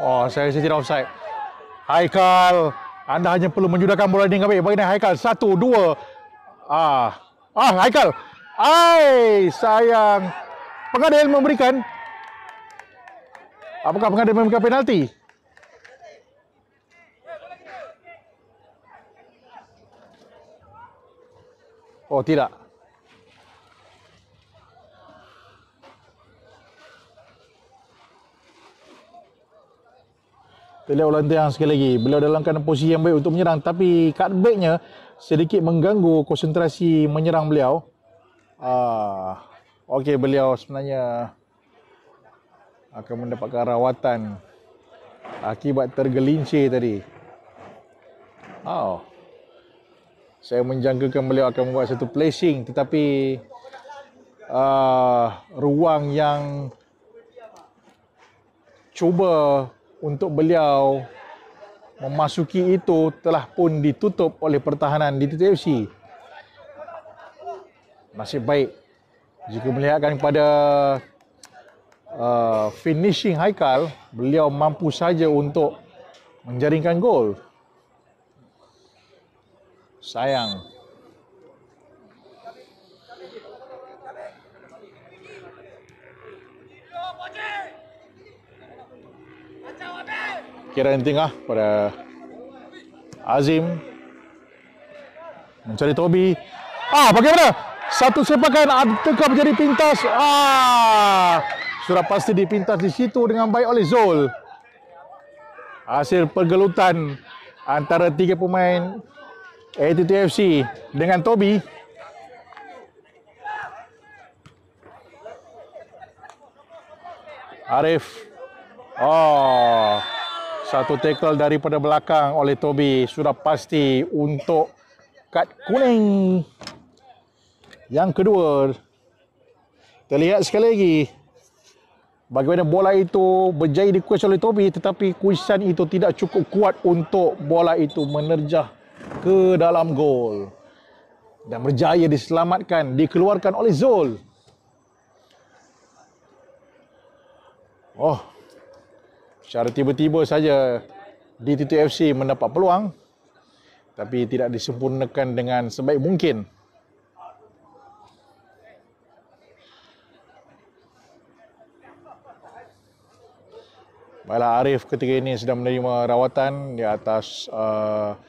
Oh, saya rasa tidak offside. Haikal. Anda hanya perlu menjudahkan bola ini. Baik, baik Haikal. Satu, dua. Ah, ah Haikal. Ai, sayang. Pengadil memberikan. Apakah pengadil memberikan penalti? Oh, tidak. Terlihat ulang terang sekali lagi. Beliau dalam keadaan posisi yang baik untuk menyerang. Tapi kad backnya sedikit mengganggu konsentrasi menyerang beliau. Ah, Okey beliau sebenarnya akan mendapatkan rawatan akibat tergelincir tadi. Oh. Saya menjangkakan beliau akan membuat satu placing tetapi uh, ruang yang cuba untuk beliau memasuki itu telah pun ditutup oleh pertahanan di TTFC. Nasib baik jika melihatkan kepada uh, finishing Haikal, beliau mampu saja untuk menjaringkan gol. Sayang, kira anything lah pada Azim mencari Toby ah bagaimana satu sepakan adakah menjadi pintas ah sudah pasti dipintas di situ dengan baik oleh Zul hasil pergelutan antara tiga pemain ATTFC dengan Toby Arif Oh satu tackle daripada belakang oleh Toby sudah pasti untuk kad kuning. Yang kedua. Terlihat sekali lagi bagaimana bola itu berjaya dikuis oleh Toby tetapi kuisan itu tidak cukup kuat untuk bola itu menerjah ke dalam gol. Dan berjaya diselamatkan, dikeluarkan oleh Zul. Oh, secara tiba-tiba saja di FC mendapat peluang tapi tidak disempurnakan dengan sebaik mungkin. Baiklah Arif ketika ini sedang menerima rawatan di atas uh,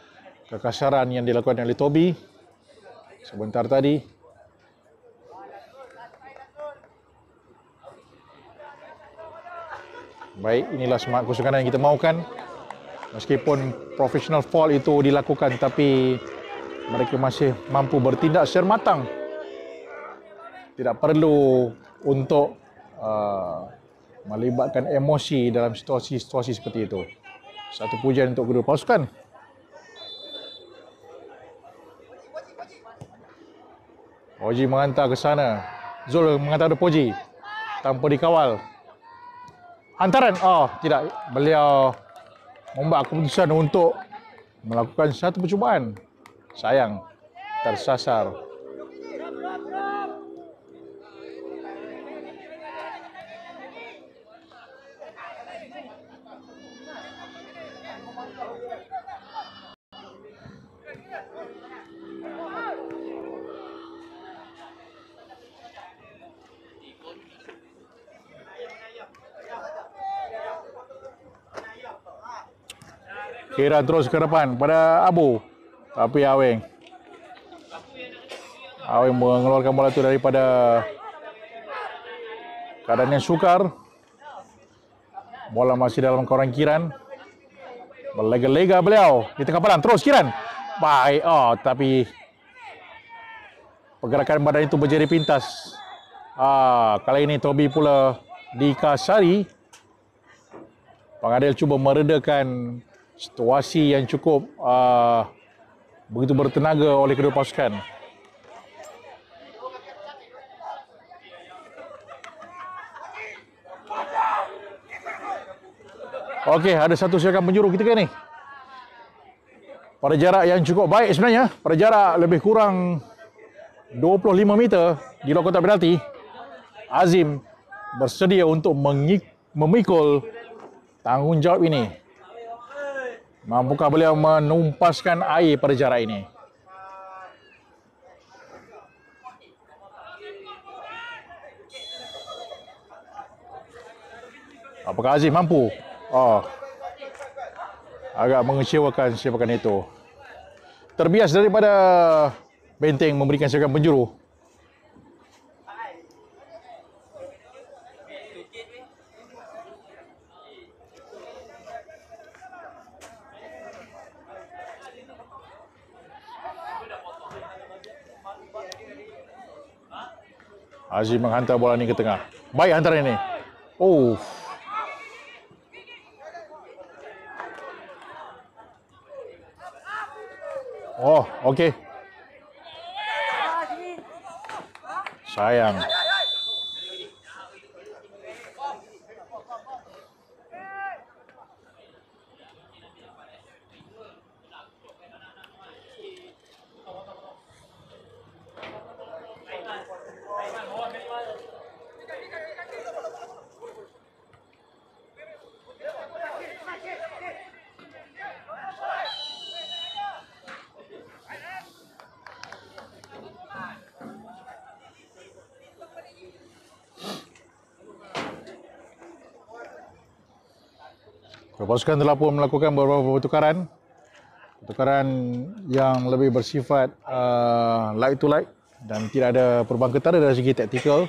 kekasaran yang dilakukan oleh Toby sebentar tadi. Baik, inilah semangat kesukanan yang kita mahukan. Meskipun professional fall itu dilakukan tapi mereka masih mampu bertindak secara matang. Tidak perlu untuk uh, melibatkan emosi dalam situasi-situasi seperti itu. Satu pujian untuk kedua pasukan. Oji menghantar ke sana. Zul menghantar ke Poji. Tanpa dikawal hantaran. Oh, tidak. Beliau membuat keputusan untuk melakukan satu percubaan. Sayang, tersasar. Kira terus ke depan pada Abu. Tapi Aweng. Aweng mengeluarkan bola itu daripada keadaan yang sukar. Bola masih dalam korang Kiran. Berlega-lega beliau di tengah palang. Terus Kiran. Baik. Oh, tapi pergerakan badan itu berjadi pintas. Ah, kali ini Tobi pula dikasari. Pengadil cuba meredakan situasi yang cukup uh, begitu bertenaga oleh kedua pasukan. Okey, ada satu siakan penjuru kita kan ni. Pada jarak yang cukup baik sebenarnya, pada jarak lebih kurang 25 meter di luar kotak penalti, Azim bersedia untuk mengik- memikul tanggungjawab ini. Mampukah beliau menumpaskan air pada jarak ini? Apakah Aziz mampu? Oh. Agak mengecewakan siapakan itu. Terbias daripada Benteng memberikan siapakan penjuru. Aziz menghantar bola ini ke tengah. Baik hantar ini. Oh. Oh, okey. Sayang. pasukan telah pun melakukan beberapa pertukaran pertukaran yang lebih bersifat uh, light to light dan tidak ada perubahan ketara dari segi taktikal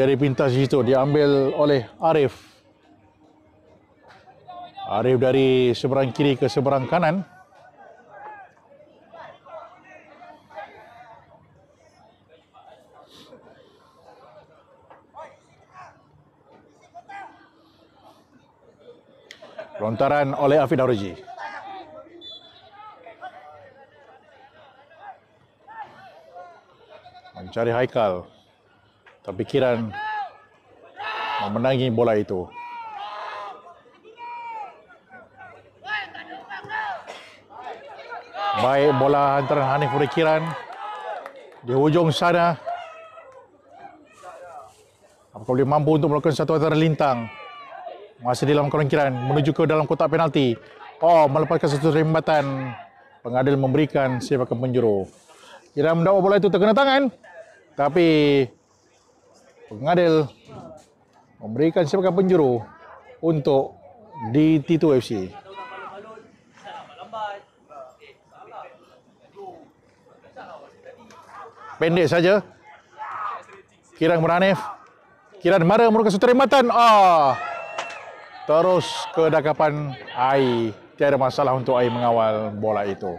jari pintas di situ diambil oleh Arif. Arif dari seberang kiri ke seberang kanan. Lontaran oleh Afid Aruji. Mencari Haikal terfikiran memenangi bola itu. Baik bola hantaran Hanif berfikiran di hujung sana. Apakah boleh mampu untuk melakukan satu antara lintang? Masih dalam kemungkinan menuju ke dalam kotak penalti. Oh, melepaskan satu rembatan. Pengadil memberikan siapa ke penjuru. Kira mendapat bola itu terkena tangan. Tapi pengadil memberikan sepakan penjuru untuk di T2 FC. Pendek saja. Kiran Muranif. Kiran Mara merupakan satu rematan. Ah. Terus ke dakapan AI. Tiada masalah untuk AI mengawal bola itu.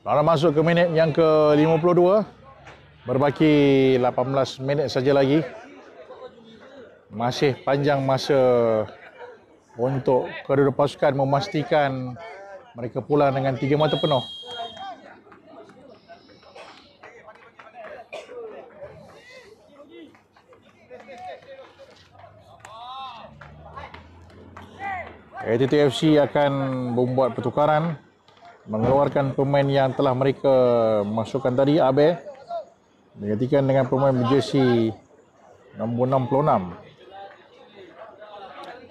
Rara masuk ke minit yang ke-52. Berbaki 18 minit saja lagi. Masih panjang masa untuk kedua-dua pasukan memastikan mereka pulang dengan tiga mata penuh. ATTFC akan membuat pertukaran mengeluarkan pemain yang telah mereka masukkan tadi Abe digantikan dengan pemain berjersey nombor 66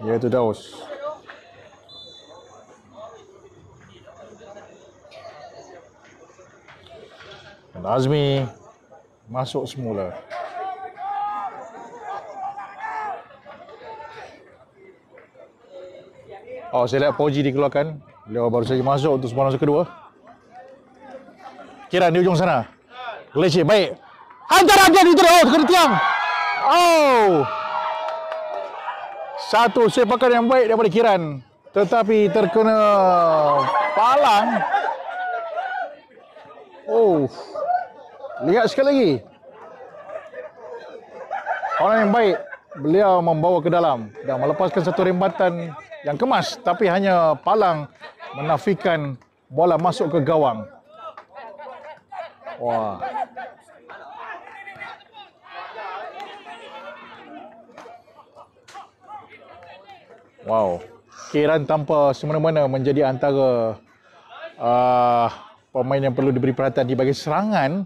iaitu Daus dan Azmi masuk semula Oh, saya lihat Poji dikeluarkan Beliau baru saja masuk untuk sepanjang kedua. Kiran di ujung sana. Leceh, baik. Antara dia di tiang. Oh, terkena tiang. Oh. Satu sepakan yang baik daripada Kiran. Tetapi terkena palang. Oh. Lihat sekali lagi. Orang yang baik. Beliau membawa ke dalam. Dan melepaskan satu rembatan yang kemas. Tapi hanya palang menafikan bola masuk ke gawang. Wah. Wow. Kiran tanpa semena-mena menjadi antara uh, pemain yang perlu diberi perhatian di bagi serangan.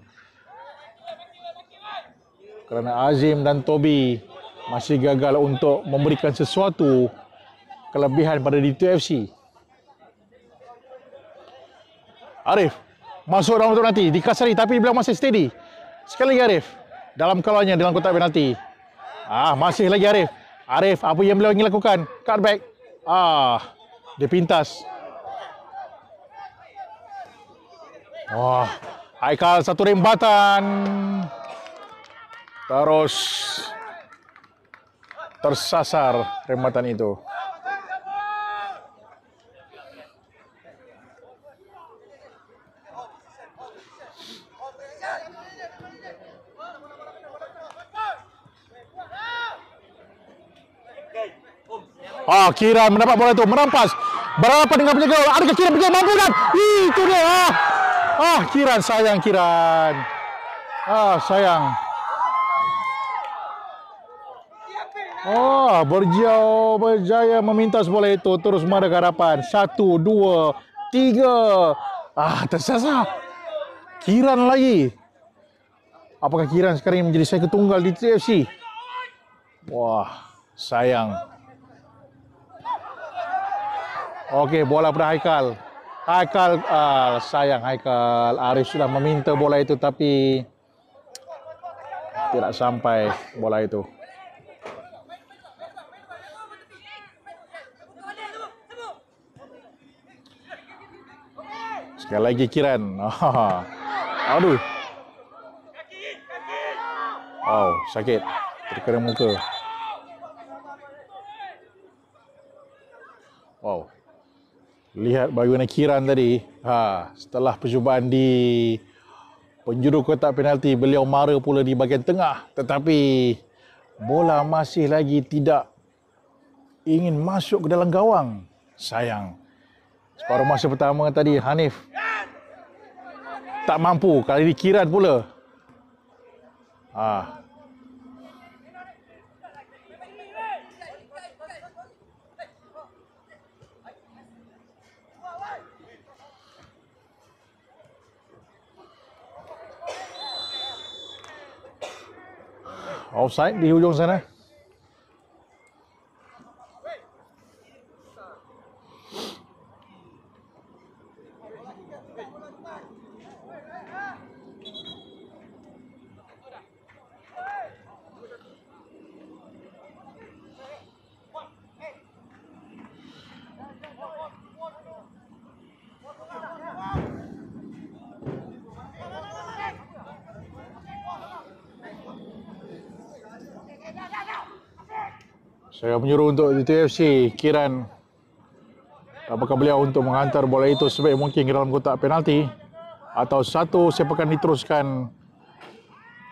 Kerana Azim dan Toby masih gagal untuk memberikan sesuatu kelebihan pada D2FC. Arif masuk dalam kotak penalti dikasari tapi beliau masih steady sekali lagi Arif dalam keluarnya dalam kotak penalti ah masih lagi Arif Arif apa yang beliau ingin lakukan cut back ah dia pintas wah Aikal satu rembatan terus tersasar rembatan itu Ah, Kiran mendapat bola itu merampas. Berhadapan dengan penjaga gol. Adakah Kiran berjaya mampu kan? itu dia. Ah. ah, Kiran sayang Kiran. Ah, sayang. Oh, ah, Borja berjaya meminta bola itu terus mada garapan. Satu, dua, tiga. Ah, tersasa. Kiran lagi. Apakah Kiran sekarang menjadi saya ketunggal di TFC? Wah, sayang. Okey, bola pada Haikal. Haikal, uh, sayang Haikal. Arif sudah meminta bola itu tapi tidak sampai bola itu. Sekali lagi Kiran. Aduh. Oh, sakit. Terkena muka. Wow lihat bagaimana Kiran tadi ha setelah percubaan di penjuru kotak penalti beliau mara pula di bahagian tengah tetapi bola masih lagi tidak ingin masuk ke dalam gawang sayang separuh masa pertama tadi Hanif tak mampu kali ini Kiran pula ha Offside değil hocam sana. menyuruh untuk TFC Kiran apakah beliau untuk menghantar bola itu sebaik mungkin ke dalam kotak penalti atau satu sepakan diteruskan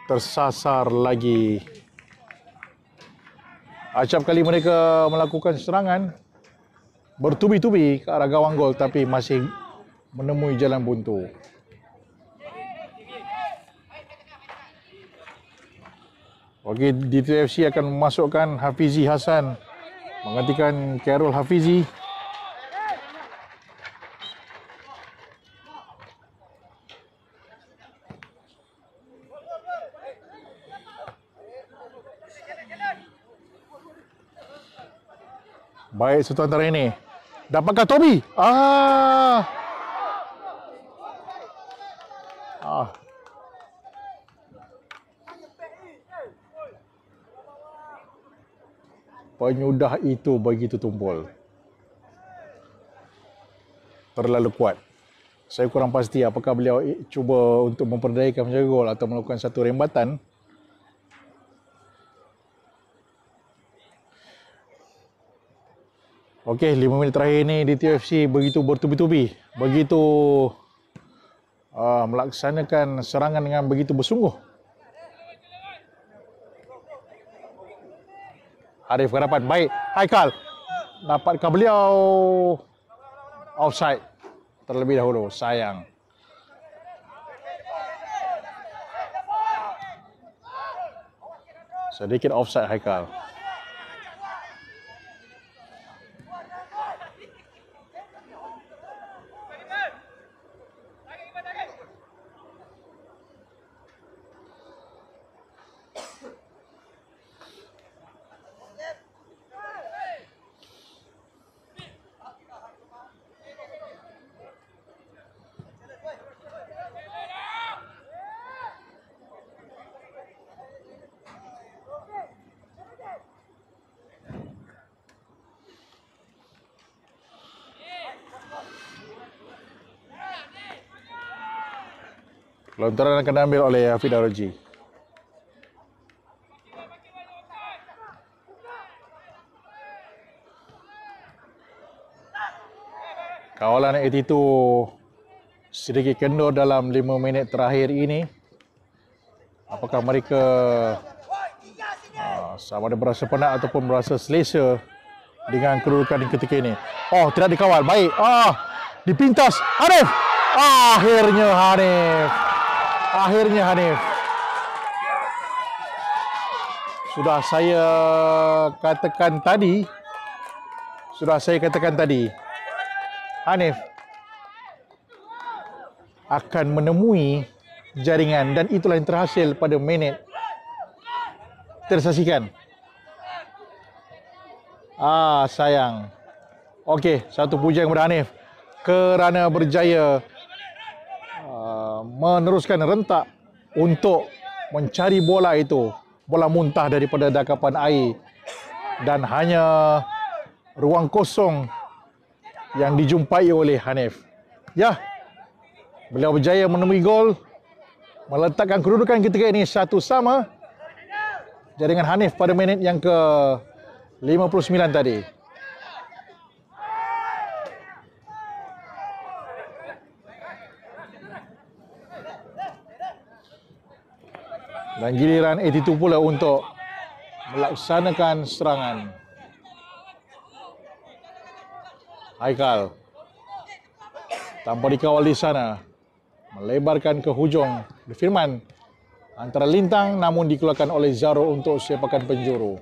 tersasar lagi acap kali mereka melakukan serangan bertubi-tubi ke arah gawang gol tapi masih menemui jalan buntu Okey, DTFC akan memasukkan Hafizi Hassan menggantikan Carol Hafizi Baik, satu antara ini. Dapatkan Toby. Ah. penyudah itu begitu tumpul. Terlalu kuat. Saya kurang pasti apakah beliau cuba untuk memperdayakan penjaga gol atau melakukan satu rembatan. Okey, lima minit terakhir ni di TFC begitu bertubi-tubi. Begitu uh, melaksanakan serangan dengan begitu bersungguh. Arif dapat baik Haikal dapatkah beliau offside terlebih dahulu sayang sedikit offside Haikal Lontaran akan diambil oleh Hafidah Roji. Kawalan 82 sedikit kendur dalam 5 minit terakhir ini. Apakah mereka ah, sama ada berasa penat ataupun berasa selesa dengan kedudukan ketika ini. Oh, tidak dikawal. Baik. oh, dipintas. Hanif. Akhirnya Hanif. Akhirnya Hanif. Sudah saya katakan tadi. Sudah saya katakan tadi. Hanif akan menemui jaringan dan itulah yang terhasil pada minit tersaksikan. Ah sayang. Okey, satu pujian kepada Hanif kerana berjaya meneruskan rentak untuk mencari bola itu. Bola muntah daripada dakapan air dan hanya ruang kosong yang dijumpai oleh Hanif. Ya, beliau berjaya menemui gol, meletakkan kedudukan ketika ini satu sama. Jaringan Hanif pada minit yang ke 59 tadi. Dan giliran 82 pula untuk melaksanakan serangan. Haikal tanpa dikawal di sana melebarkan ke hujung Firman antara lintang namun dikeluarkan oleh Zaro untuk sepakan penjuru.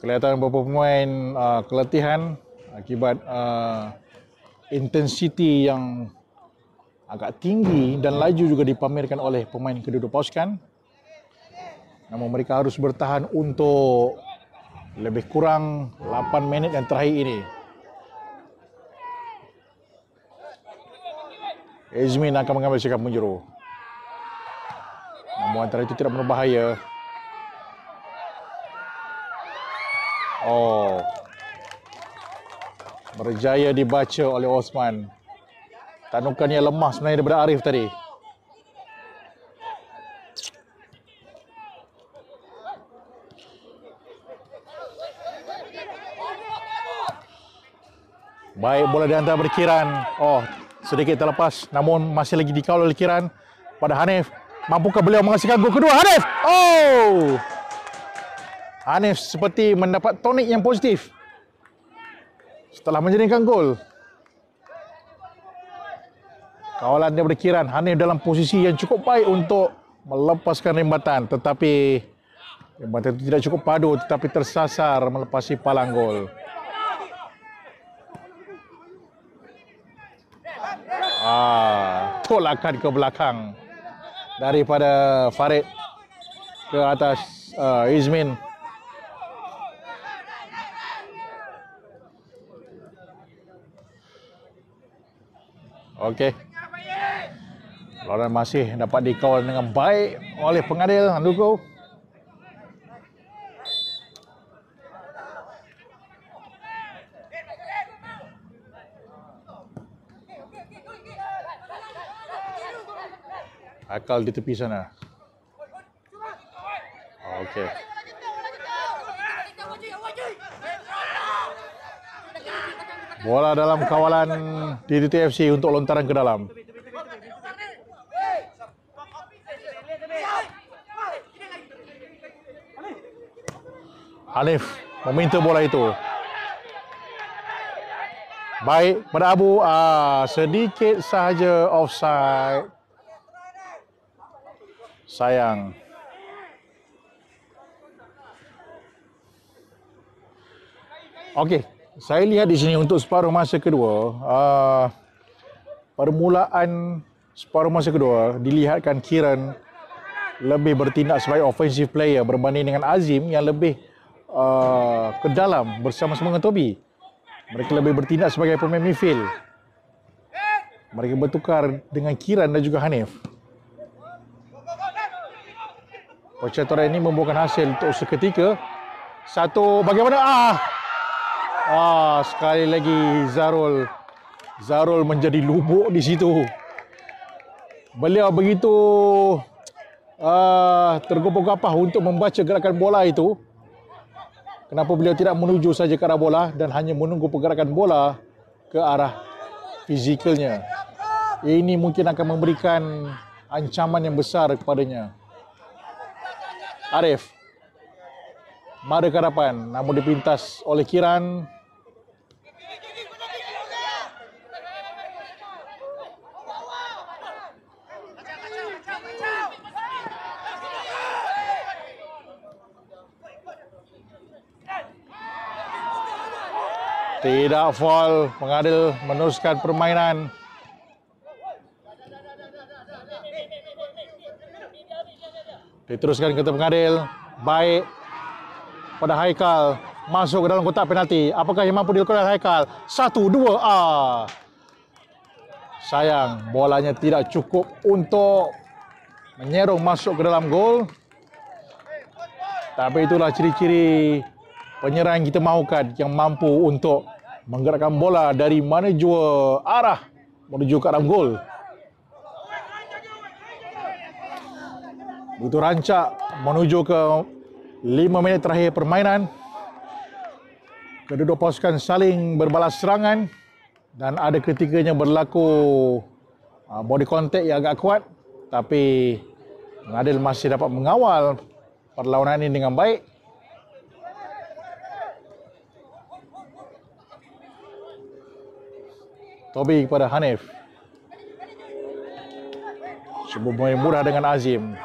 Kelihatan beberapa pemain uh, keletihan akibat uh, intensiti yang agak tinggi dan laju juga dipamerkan oleh pemain kedua-dua pasukan. Namun mereka harus bertahan untuk lebih kurang 8 minit yang terakhir ini. Ezmin akan mengambil sikap menjuru. Namun antara itu tidak berbahaya. Oh, berjaya dibaca oleh Osman. Tanukan yang lemah sebenarnya daripada Arif tadi. Baik bola dihantar kepada Kiran. Oh, sedikit terlepas namun masih lagi dikawal oleh Kiran pada Hanif. Mampukah beliau menghasilkan gol kedua Hanif? Oh! Hanif seperti mendapat tonik yang positif setelah menjaringkan gol. Kawalan daripada Kiran. Hanif dalam posisi yang cukup baik untuk melepaskan rembatan. Tetapi rembatan itu tidak cukup padu tetapi tersasar melepasi palang gol. Ah, tolakan ke belakang daripada Farid ke atas uh, Izmin. Okey. Lawan masih dapat dikawal dengan baik oleh pengadil Handuko. Akal di tepi sana. Okey. Bola dalam kawalan DDTFC untuk lontaran ke dalam. Alif meminta bola itu. Baik, pada Abu ah, sedikit sahaja offside. Sayang. Okey, saya lihat di sini untuk separuh masa kedua, uh, permulaan separuh masa kedua dilihatkan Kiran lebih bertindak sebagai offensive player berbanding dengan Azim yang lebih uh, ke dalam bersama semangat Tobi. Mereka lebih bertindak sebagai pemain midfield. Mereka bertukar dengan Kiran dan juga Hanif. Pochettino ini membuahkan hasil untuk seketika. Satu bagaimana? Ah! Ah, sekali lagi Zarul. Zarul menjadi lubuk di situ. Beliau begitu uh, tergopoh-gopoh untuk membaca gerakan bola itu. Kenapa beliau tidak menuju saja ke arah bola dan hanya menunggu pergerakan bola ke arah fizikalnya. Ini mungkin akan memberikan ancaman yang besar kepadanya. Arif. Mada Karapan. Namun dipintas oleh Kiran. Tidak foul. Pengadil meneruskan permainan. Diteruskan kepada pengadil. Baik. Pada Haikal. Masuk ke dalam kotak penalti. Apakah yang mampu dilakukan Haikal? Satu, dua. Ah. Sayang. Bolanya tidak cukup untuk menyerong masuk ke dalam gol. Tapi itulah ciri-ciri penyerang yang kita mahukan yang mampu untuk menggerakkan bola dari mana jua arah menuju ke arah gol. Begitu rancak menuju ke lima minit terakhir permainan. Kedua-dua pasukan saling berbalas serangan dan ada ketiganya berlaku uh, body contact yang agak kuat tapi Nadil masih dapat mengawal perlawanan ini dengan baik. Tobi kepada Hanif. Sebuah pemain murah dengan Azim.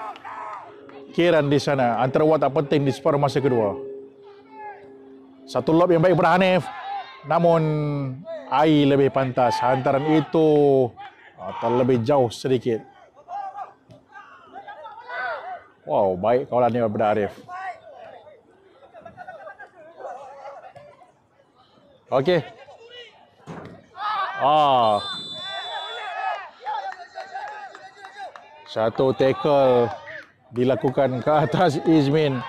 Kiran di sana. Antara watak penting di separuh masa kedua. Satu lob yang baik kepada Hanif. Namun air lebih pantas. Hantaran itu ah, terlebih jauh sedikit. Wow, baik kawalan ini daripada Arif. Okey. Ah. Satu tackle dilakukan ke atas Izmin.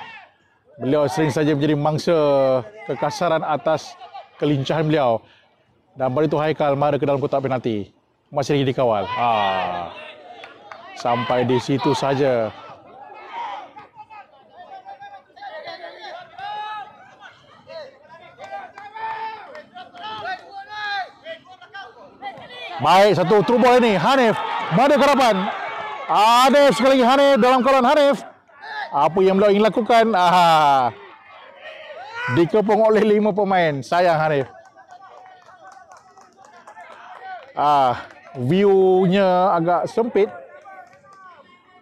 Beliau sering saja menjadi mangsa kekasaran atas kelincahan beliau. Dan pada itu Haikal mara ke dalam kotak penalti. Masih lagi dikawal. Ah. Sampai di situ saja Baik, satu true ini. Hanif, mana korapan? Ada sekali lagi Hanif dalam kawalan Hanif. Apa yang beliau ingin lakukan? Aha. Dikepung oleh lima pemain. Sayang Hanif. Ah, view-nya agak sempit.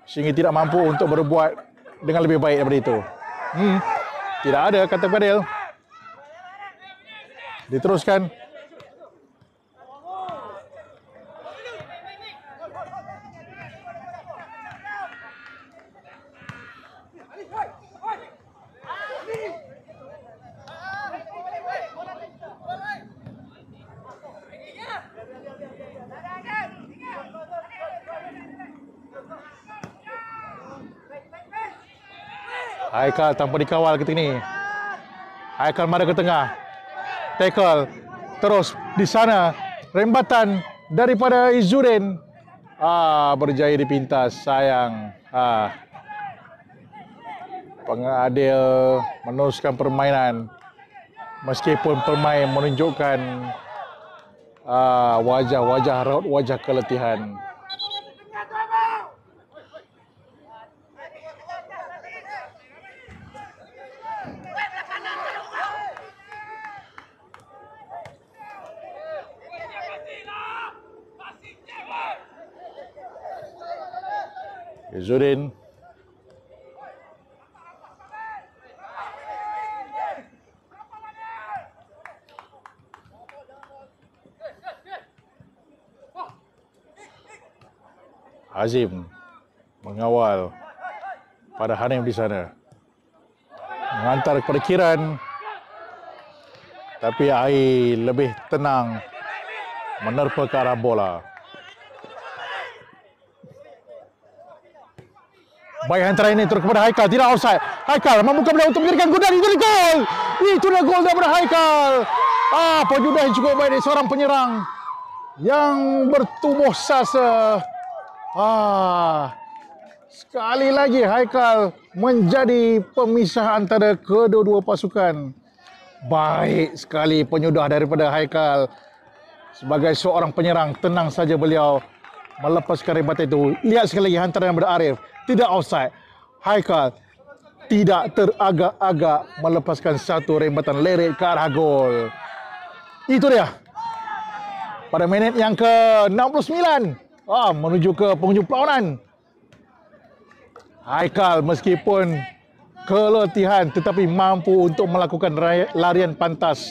Sehingga tidak mampu untuk berbuat dengan lebih baik daripada itu. Hmm. Tidak ada kata Fadil. Diteruskan. Haikal tanpa dikawal ketika ini. Haikal mara ke tengah. Tackle. Terus di sana. Rembatan daripada Izurin. Ah, berjaya dipintas. Sayang. Ah. Pengadil meneruskan permainan. Meskipun permain menunjukkan ah, wajah-wajah ah, raut wajah keletihan. Izzuddin. Ya, Azim mengawal pada Hanif di sana. Mengantar kepada Kiran. Tapi air lebih tenang menerpa ke arah bola. Baik hantar ini terus kepada Haikal. Tidak offside. Haikal membuka peluang untuk menjadikan Gudang. Itu gol. Itu dia gol daripada Haikal. Ah, penyudah yang cukup baik dari seorang penyerang. Yang bertubuh sasa. Ah, sekali lagi Haikal menjadi pemisah antara kedua-dua pasukan. Baik sekali penyudah daripada Haikal. Sebagai seorang penyerang, tenang saja beliau. Melepaskan rebatan itu. Lihat sekali lagi hantaran daripada Arif tidak offside. Haikal tidak teragak-agak melepaskan satu rembatan lerek ke arah gol. Itu dia. Pada minit yang ke-69. oh menuju ke penghujung perlawanan. Haikal meskipun keletihan tetapi mampu untuk melakukan larian pantas.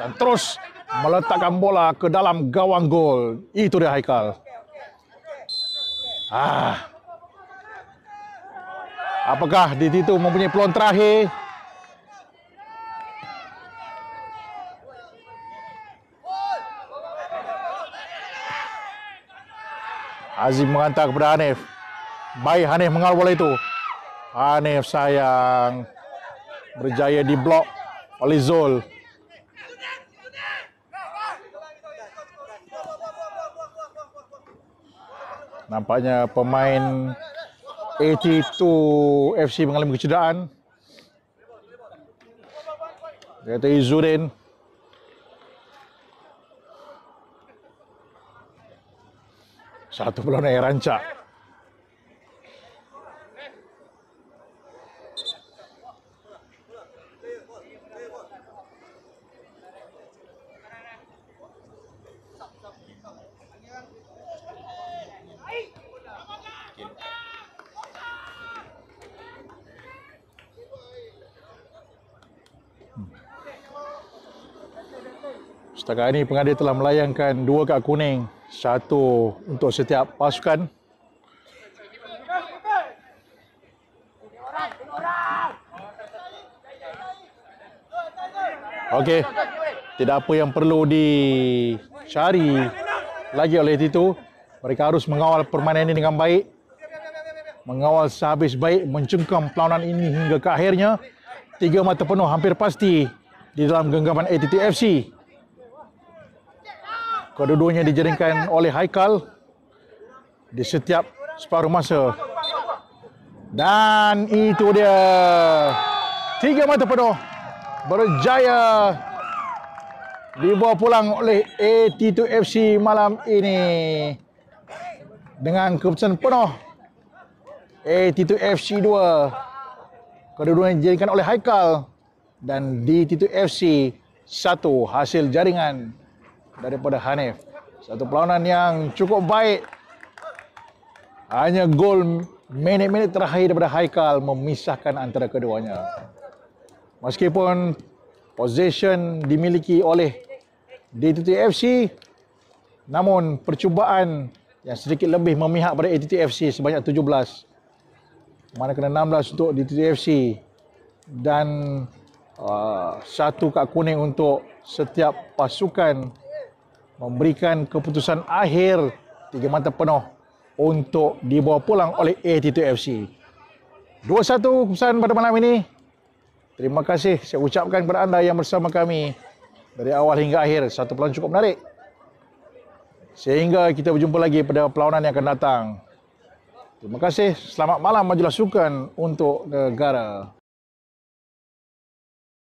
Dan terus meletakkan bola ke dalam gawang gol. Itu dia Haikal. Ah, Apakah di situ mempunyai peluang terakhir? Azim menghantar kepada Hanif. Baik Hanif mengawal bola itu. Hanif sayang berjaya diblok oleh Zul. Nampaknya pemain 82 FC mengalami kecederaan. Kata Izurin. Satu peluang yang rancak. Setakat ini pengadil telah melayangkan dua kad kuning, satu untuk setiap pasukan. Okey. Tidak apa yang perlu dicari lagi oleh itu Mereka harus mengawal permainan ini dengan baik. Mengawal sehabis baik mencengkam perlawanan ini hingga ke akhirnya. Tiga mata penuh hampir pasti di dalam genggaman ATTFC. FC kedua-duanya dijaringkan oleh Haikal di setiap separuh masa dan itu dia tiga mata penuh berjaya dibawa pulang oleh AT2FC malam ini dengan keputusan penuh AT2FC 2 kedua-duanya dijaringkan oleh Haikal dan D2FC 1 hasil jaringan daripada Hanif. Satu perlawanan yang cukup baik. Hanya gol minit-minit terakhir daripada Haikal memisahkan antara keduanya. Meskipun position dimiliki oleh DTTFC, namun percubaan yang sedikit lebih memihak pada ATTFC sebanyak 17. Mana kena 16 untuk DTTFC dan uh, satu kad kuning untuk setiap pasukan memberikan keputusan akhir tiga mata penuh untuk dibawa pulang oleh a fc 2-1 keputusan pada malam ini. Terima kasih saya ucapkan kepada anda yang bersama kami dari awal hingga akhir. Satu pelan cukup menarik. Sehingga kita berjumpa lagi pada perlawanan yang akan datang. Terima kasih. Selamat malam majulah sukan untuk negara.